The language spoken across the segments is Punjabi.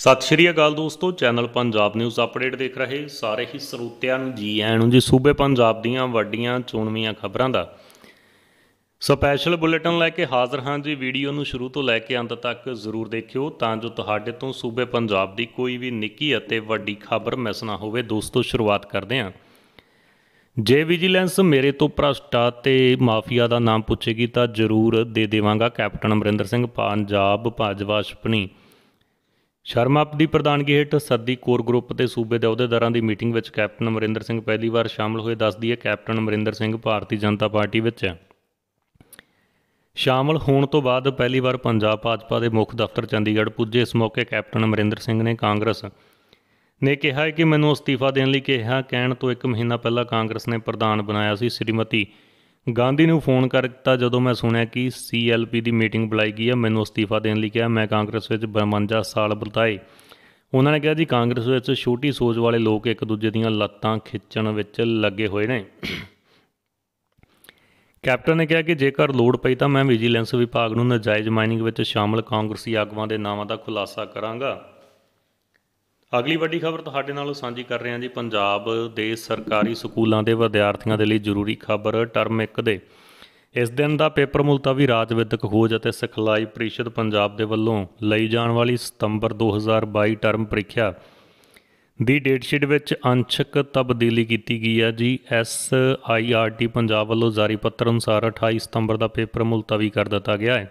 ਸਤਿ ਸ਼੍ਰੀ ਅਕਾਲ ਦੋਸਤੋ ਚੈਨਲ ਪੰਜਾਬ ਨਿਊਜ਼ ਅਪਡੇਟ ਦੇਖ ਰਹੇ ਸਾਰੇ ਹੀ ਸਰੋਤਿਆਂ ਨੂੰ ਜੀ ਆਇਆਂ ਨੂੰ ਜੀ ਸੂਬੇ ਪੰਜਾਬ ਦੀਆਂ ਵੱਡੀਆਂ ਚੋਣਵੀਆਂ ਖਬਰਾਂ ਦਾ ਸਪੈਸ਼ਲ ਬੁਲੇਟਿਨ ਲੈ ਕੇ ਹਾਜ਼ਰ ਹਾਂ ਜੀ ਵੀਡੀਓ ਨੂੰ ਸ਼ੁਰੂ ਤੋਂ ਲੈ ਕੇ ਅੰਤ ਤੱਕ ਜ਼ਰੂਰ ਦੇਖਿਓ ਤਾਂ ਜੋ ਤੁਹਾਡੇ ਤੋਂ ਸੂਬੇ ਪੰਜਾਬ ਦੀ ਕੋਈ ਵੀ ਨਿੱਕੀ ਅਤੇ ਵੱਡੀ ਖਬਰ ਮਿਸ ਨਾ ਹੋਵੇ ਦੋਸਤੋ ਸ਼ੁਰੂਆਤ ਕਰਦੇ ਹਾਂ ਜੇ ਵਿਜੀਲੈਂਸ ਮੇਰੇ ਤੋਂ ਭ੍ਰਸ਼ਟਾ ਤੇ ਮਾਫੀਆ ਦਾ ਨਾਮ ਪੁੱਛੇਗੀ ਤਾਂ ਜ਼ਰੂਰ ਦੇ ਦੇਵਾਂਗਾ ਕੈਪਟਨ ਅਮਰਿੰਦਰ ਸਿੰਘ ਪੰਜਾਬ ਭਾਜਵਾਸ਼ਪਣੀ ਸ਼ਰਮਾ ਦੀ ਪ੍ਰਧਾਨਗੀ ਹੇਠ ਸੱਦੀ ਕੋਰ ਗਰੁੱਪ ਤੇ ਸੂਬੇ ਦੇ ਅਹੁਦੇਦਾਰਾਂ ਦੀ ਮੀਟਿੰਗ ਵਿੱਚ ਕੈਪਟਨ ਅਮਰਿੰਦਰ ਸਿੰਘ ਪਹਿਲੀ ਵਾਰ ਸ਼ਾਮਲ ਹੋਏ ਦੱਸਦੀ ਹੈ ਕੈਪਟਨ ਅਮਰਿੰਦਰ ਸਿੰਘ ਭਾਰਤੀ ਜਨਤਾ ਪਾਰਟੀ ਵਿੱਚ ਹੈ ਸ਼ਾਮਲ ਹੋਣ ਤੋਂ ਬਾਅਦ ਪਹਿਲੀ ਵਾਰ ਪੰਜਾਬ ਭਾਜਪਾ ਦੇ ਮੁੱਖ ਦਫ਼ਤਰ ਚੰਡੀਗੜ੍ਹ ਪੁੱਜੇ ਇਸ ਮੌਕੇ ਕੈਪਟਨ ਅਮਰਿੰਦਰ ਸਿੰਘ ਨੇ ਕਾਂਗਰਸ ਨੇ ਕਿਹਾ ਕਿ ਮੈਨੂੰ ਅਸਤੀਫਾ ਦੇਣ ਲਈ ਕਿਹਾ ਕਹਿਣ ਤੋਂ 1 ਮਹੀਨਾ ਪਹਿਲਾਂ ਕਾਂਗਰਸ ਨੇ ਪ੍ਰਧਾਨ ਬਣਾਇਆ ਸੀ ਸ਼੍ਰੀਮਤੀ ਗਾਂਧੀ ਨੂੰ ਫੋਨ ਕਰ ਦਿੱਤਾ ਜਦੋਂ ਮੈਂ ਸੁਣਿਆ ਕਿ ਸੀਐਲਪੀ ਦੀ ਮੀਟਿੰਗ ਬੁਲਾਈ ਗਈ ਹੈ ਮੈਨੂੰ ਅਸਤੀਫਾ ਦੇਣ ਲਈ ਕਿਹਾ ਮੈਂ ਕਾਂਗਰਸ ਵਿੱਚ 52 ਸਾਲ ਬਿਤਾਏ ਉਹਨਾਂ ਨੇ ਕਿਹਾ ਜੀ ਕਾਂਗਰਸ ਵਿੱਚ ਛੋਟੀ ਸੋਚ ਵਾਲੇ ਲੋਕ ਇੱਕ ਦੂਜੇ ਦੀਆਂ ਲੱਤਾਂ ਖਿੱਚਣ ਵਿੱਚ ਲੱਗੇ ਹੋਏ ਨੇ ਕੈਪਟਨ ਨੇ ਕਿਹਾ ਕਿ ਜੇਕਰ ਲੋੜ ਪਈ ਤਾਂ ਮੈਂ ਵਿਜੀਲੈਂਸ ਵਿਭਾਗ ਨੂੰ ਨਜਾਇਜ਼ ਮਾਈਨਿੰਗ ਵਿੱਚ ਸ਼ਾਮਲ ਕਾਂਗਰਸੀ ਆਗੂਆਂ ਦੇ ਨਾਵਾਂ ਦਾ ਖੁਲਾਸਾ ਕਰਾਂਗਾ ਅਗਲੀ ਵੱਡੀ ਖਬਰ ਤੁਹਾਡੇ ਨਾਲ ਸਾਂਝੀ ਕਰ ਰਹੇ ਹਾਂ ਜੀ ਪੰਜਾਬ ਦੇ ਸਰਕਾਰੀ ਸਕੂਲਾਂ ਦੇ ਵਿਦਿਆਰਥੀਆਂ ਦੇ ਲਈ ਜ਼ਰੂਰੀ ਖਬਰ ਟਰਮ 1 ਦੇ ਇਸ ਦਿਨ ਦਾ ਪੇਪਰ ਮੁਲਤਵੀ ਰਾਜ ਵਿਦਿਅਕ ਖੋਜ ਅਤੇ ਸਿਖਲਾਈ ਪ੍ਰੀਸ਼ਦ ਪੰਜਾਬ ਦੇ ਵੱਲੋਂ ਲਈ ਜਾਣ ਵਾਲੀ ਸਤੰਬਰ 2022 ਟਰਮ ਪ੍ਰੀਖਿਆ ਦੀ ਡੇਟ ਸ਼ੀਟ ਵਿੱਚ ਅੰਸ਼ਕ ਤਬਦੀਲੀ ਕੀਤੀ ਗਈ ਹੈ ਜੀ S I R T Punjab ਵੱਲੋਂ ਜਾਰੀ ਪੱਤਰ ਅਨੁਸਾਰ 28 ਸਤੰਬਰ ਦਾ ਪੇਪਰ ਮੁਲਤਵੀ ਕਰ ਦਿੱਤਾ ਗਿਆ ਹੈ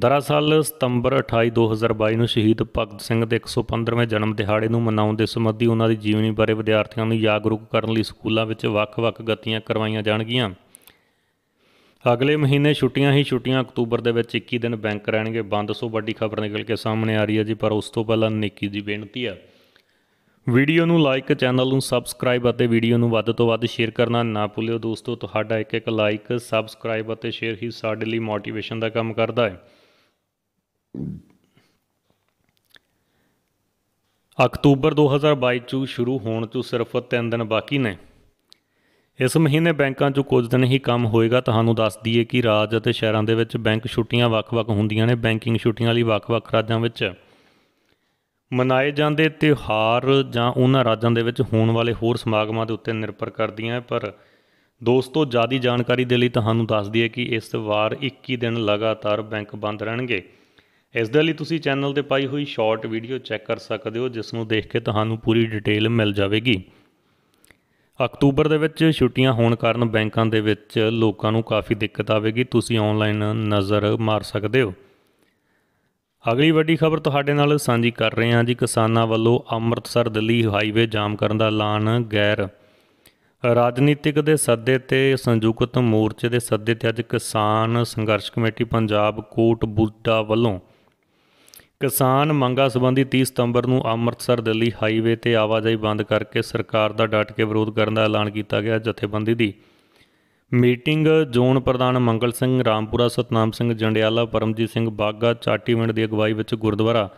ਦਰਅਸਲ ਸਤੰਬਰ 28 2022 ਨੂੰ ਸ਼ਹੀਦ ਭਗਤ ਸਿੰਘ ਦੇ 115ਵੇਂ ਜਨਮ ਦਿਹਾੜੇ ਨੂੰ ਮਨਾਉਣ ਦੇ ਸਬੰਧੀ ਉਹਨਾਂ ਦੀ ਜੀਵਨੀ ਬਾਰੇ ਵਿਦਿਆਰਥੀਆਂ ਨੂੰ ਜਾਗਰੂਕ ਕਰਨ ਲਈ ਸਕੂਲਾਂ ਵਿੱਚ ਵੱਖ-ਵੱਖ ਗਤੀਆਂ ਕਰਵਾਈਆਂ ਜਾਣਗੀਆਂ ਅਗਲੇ ਮਹੀਨੇ ਛੁੱਟੀਆਂ ਹੀ ਛੁੱਟੀਆਂ ਅਕਤੂਬਰ ਦੇ ਵਿੱਚ 21 ਦਿਨ ਬੈਂਕ ਰਹਿਣਗੇ ਬੰਦ ਸੋ ਵੱਡੀ ਖਬਰ ਨਿਕਲ ਕੇ ਸਾਹਮਣੇ ਆ ਰਹੀ ਹੈ ਜੀ ਪਰ ਉਸ ਤੋਂ ਪਹਿਲਾਂ ਨਿੱਕੀ ਦੀ ਬੇਨਤੀ ਆ ਵੀਡੀਓ ਨੂੰ ਲਾਈਕ ਚੈਨਲ ਨੂੰ ਸਬਸਕ੍ਰਾਈਬ ਅਤੇ ਵੀਡੀਓ ਨੂੰ ਵੱਧ ਤੋਂ ਵੱਧ ਸ਼ੇਅਰ ਕਰਨਾ ਨਾ ਭੁੱਲਿਓ ਦੋਸਤੋ ਤੁਹਾਡਾ ਇੱਕ ਇੱਕ ਲਾਈਕ ਸਬਸਕ੍ਰਾਈਬ ਅਤੇ ਸ਼ੇਅਰ ਹੀ ਸਾਡੇ ਲਈ ਮੋਟੀਵੇਸ਼ਨ ਦਾ ਕੰਮ ਕਰਦਾ ਹੈ ਅਕਤੂਬਰ 2022 ਚ ਸ਼ੁਰੂ ਹੋਣ ਤੋਂ ਸਿਰਫ 3 ਦਿਨ ਬਾਕੀ ਨੇ ਇਸ ਮਹੀਨੇ ਬੈਂਕਾਂ 'ਚ ਕੁਝ ਦਿਨ ਹੀ ਕੰਮ ਹੋਏਗਾ ਤੁਹਾਨੂੰ ਦੱਸ ਦਈਏ ਕਿ ਰਾਜ ਅਤੇ ਸ਼ਹਿਰਾਂ ਦੇ ਵਿੱਚ ਬੈਂਕ ਛੁੱਟੀਆਂ ਵੱਖ-ਵੱਖ ਹੁੰਦੀਆਂ ਨੇ ਬੈਂਕਿੰਗ ਛੁੱਟੀਆਂ ਲਈ ਵੱਖ-ਵੱਖ ਰਾਜਾਂ ਵਿੱਚ ਮਨਾਏ ਜਾਂਦੇ ਤਿਉਹਾਰ ਜਾਂ ਉਹਨਾਂ ਰਾਜਾਂ ਦੇ ਵਿੱਚ ਹੋਣ ਵਾਲੇ ਹੋਰ ਸਮਾਗਮਾਂ ਦੇ ਉੱਤੇ ਨਿਰਭਰ ਕਰਦੀਆਂ ਪਰ ਦੋਸਤੋ ਜਿਆਦਾ ਜਾਣਕਾਰੀ ਦੇ ਲਈ ਤੁਹਾਨੂੰ ਦੱਸ ਦਈਏ ਕਿ ਇਸ ਵਾਰ 21 ਦਿਨ ਲਗਾਤਾਰ ਬੈਂਕ ਬੰਦ ਰਹਿਣਗੇ ਇਸ ਦੇ ਲਈ ਤੁਸੀਂ ਚੈਨਲ ਤੇ ਪਾਈ ਹੋਈ ਸ਼ਾਰਟ ਵੀਡੀਓ ਚੈੱਕ ਕਰ ਸਕਦੇ ਹੋ ਜਿਸ ਨੂੰ ਦੇਖ ਕੇ ਤੁਹਾਨੂੰ ਪੂਰੀ ਡਿਟੇਲ ਮਿਲ ਜਾਵੇਗੀ ਅਕਤੂਬਰ ਦੇ ਵਿੱਚ ਛੁੱਟੀਆਂ ਹੋਣ ਕਾਰਨ ਬੈਂਕਾਂ ਦੇ ਵਿੱਚ ਲੋਕਾਂ ਨੂੰ ਕਾਫੀ ਦਿੱਕਤ ਆਵੇਗੀ ਤੁਸੀਂ ਆਨਲਾਈਨ ਨਜ਼ਰ ਮਾਰ ਸਕਦੇ ਹੋ ਅਗਲੀ ਵੱਡੀ ਖਬਰ ਤੁਹਾਡੇ ਨਾਲ ਸਾਂਝੀ ਕਰ ਰਹੇ ਹਾਂ ਜੀ ਕਿਸਾਨਾਂ ਵੱਲੋਂ ਅੰਮ੍ਰਿਤਸਰ ਦਿੱਲੀ ਹਾਈਵੇ ਜਾਮ ਕਰਨ ਦਾ ਐਲਾਨ ਗੈਰ ਰਾਜਨੀਤਿਕ ਦੇ ਸੱਦੇ ਤੇ ਸੰਯੁਕਤ ਮੋਰਚੇ ਦੇ ਸੱਦੇ ਤੇ ਅੱਜ ਕਿਸਾਨ ਸੰਘਰਸ਼ ਕਮੇਟੀ ਪੰਜਾਬ ਕੋਟ ਬੁੱਢਾ ਵੱਲੋਂ ਕਿਸਾਨ ਮੰਗਾਂ ਸੰਬੰਧੀ 30 ਸਤੰਬਰ ਨੂੰ ਅੰਮ੍ਰਿਤਸਰ ਦਿੱਲੀ ਹਾਈਵੇ ਤੇ ਆਵਾਜਾਈ ਬੰਦ ਕਰਕੇ ਸਰਕਾਰ ਦਾ ਡਟ ਕੇ ਵਿਰੋਧ ਕਰਨ ਦਾ ਐਲਾਨ ਕੀਤਾ ਗਿਆ ਜਥੇਬੰਦੀ ਦੀ ਮੀਟਿੰਗ ਜ਼ੋਨ ਪ੍ਰਧਾਨ ਮੰਗਲ ਸਿੰਘ ਰਾਮਪੁਰਾ ਸਤਨਾਮ ਸਿੰਘ ਜੰਡਿਆਲਾ ਪਰਮਜੀਤ ਸਿੰਘ ਬਾਗਾ ਚਾਟੀਵਿੰਡ ਦੀ ਅਗਵਾਈ ਵਿੱਚ ਗੁਰਦੁਆਰਾ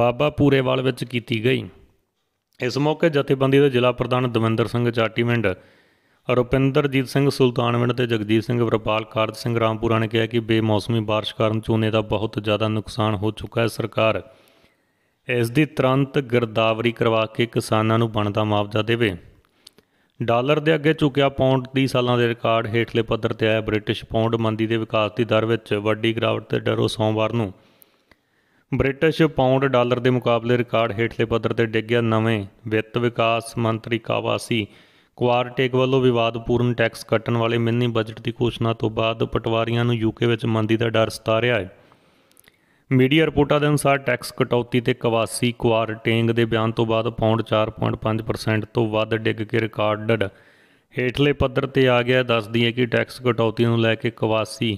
ਬਾਬਾ ਪੂਰੇਵਾਲ ਵਿੱਚ ਕੀਤੀ ਗਈ ਇਸ ਮੌਕੇ ਜਥੇਬੰਦੀ ਦੇ ਜ਼ਿਲ੍ਹਾ ਪ੍ਰਧਾਨ ਦਵਿੰਦਰ ਸਿੰਘ ਚਾਟੀਵਿੰਡ ਰੁਪਿੰਦਰਜੀਤ ਸਿੰਘ ਸੁਲਤਾਨਵਿੰਡ ਤੇ ਜਗਦੀਪ ਸਿੰਘ ਵਰਪਾਲ ਕਾਰਤ ਸਿੰਘ ਰਾਮਪੁਰਾ ਨੇ ਕਿਹਾ ਕਿ ਬੇਮੌਸਮੀ بارش ਕਾਰਨ ਝੋਨੇ ਦਾ ਬਹੁਤ ਜ਼ਿਆਦਾ ਨੁਕਸਾਨ ਹੋ ਚੁੱਕਾ ਹੈ ਸਰਕਾਰ ਇਸ ਦੀ ਤੁਰੰਤ ਗਿਰਦਾਵਰੀ ਕਰਵਾ ਕੇ ਕਿਸਾਨਾਂ ਨੂੰ ਬਣਦਾ ਮੁਆਵਜ਼ਾ ਦੇਵੇ ਡਾਲਰ ਦੇ ਅੱਗੇ ਝੁਕਿਆ ਪੌਂਡ 30 ਸਾਲਾਂ ਦੇ ਰਿਕਾਰਡ ਹੇਠਲੇ ਪੱਧਰ ਤੇ ਆਇਆ ਬ੍ਰਿਟਿਸ਼ ਪੌਂਡ ਮੰਦੀ ਦੇ ਵਿਕਾਸ ਦੀ ਦਰ ਵਿੱਚ ਵੱਡੀ ਗਿਰਾਵਟ ਤੇ ਡਰੋ ਸੋਮਵਾਰ ਨੂੰ ਬ੍ਰਿਟਿਸ਼ ਪਾਉਂਡ ਡਾਲਰ ਦੇ ਮੁਕਾਬਲੇ ਰਿਕਾਰਡ ਹੇਠਲੇ ਪੱਧਰ ਤੇ ਡਿੱਗ ਗਿਆ ਨਵੇਂ ਵਿੱਤ ਵਿਕਾਸ ਮੰਤਰੀ ਕਾਵਾਸੀ ਕੁਆਰਟੇਕ ਵੱਲੋਂ ਵਿਵਾਦਪੂਰਨ ਟੈਕਸ ਕੱਟਣ ਵਾਲੇ ਮਿੰਨੀ ਬਜਟ ਦੀ ਘੋਸ਼ਣਾ ਤੋਂ ਬਾਅਦ ਪਟਵਾਰੀਆਂ ਨੂੰ ਯੂਕੇ ਵਿੱਚ ਮੰਦੀ ਦਾ ਡਰ ਸਤਾ ਰਿਹਾ ਹੈ ਮੀਡੀਆ ਰਿਪੋਰਟਾਂ ਦੇ ਅਨੁਸਾਰ ਟੈਕਸ ਕਟੌਤੀ ਤੇ ਕਵਾਸੀ ਕੁਆਰਟੇਂਗ ਦੇ ਬਿਆਨ ਤੋਂ ਬਾਅਦ ਪੌਂਡ 4.5% ਤੋਂ ਵੱਧ ਡਿੱਗ ਕੇ ਰਿਕਾਰਡਡ ਹੇਠਲੇ ਪੱਧਰ ਤੇ ਆ ਗਿਆ ਦੱਸਦੀ ਹੈ ਕਿ ਟੈਕਸ ਕਟੌਤੀ ਨੂੰ ਲੈ ਕੇ ਕਵਾਸੀ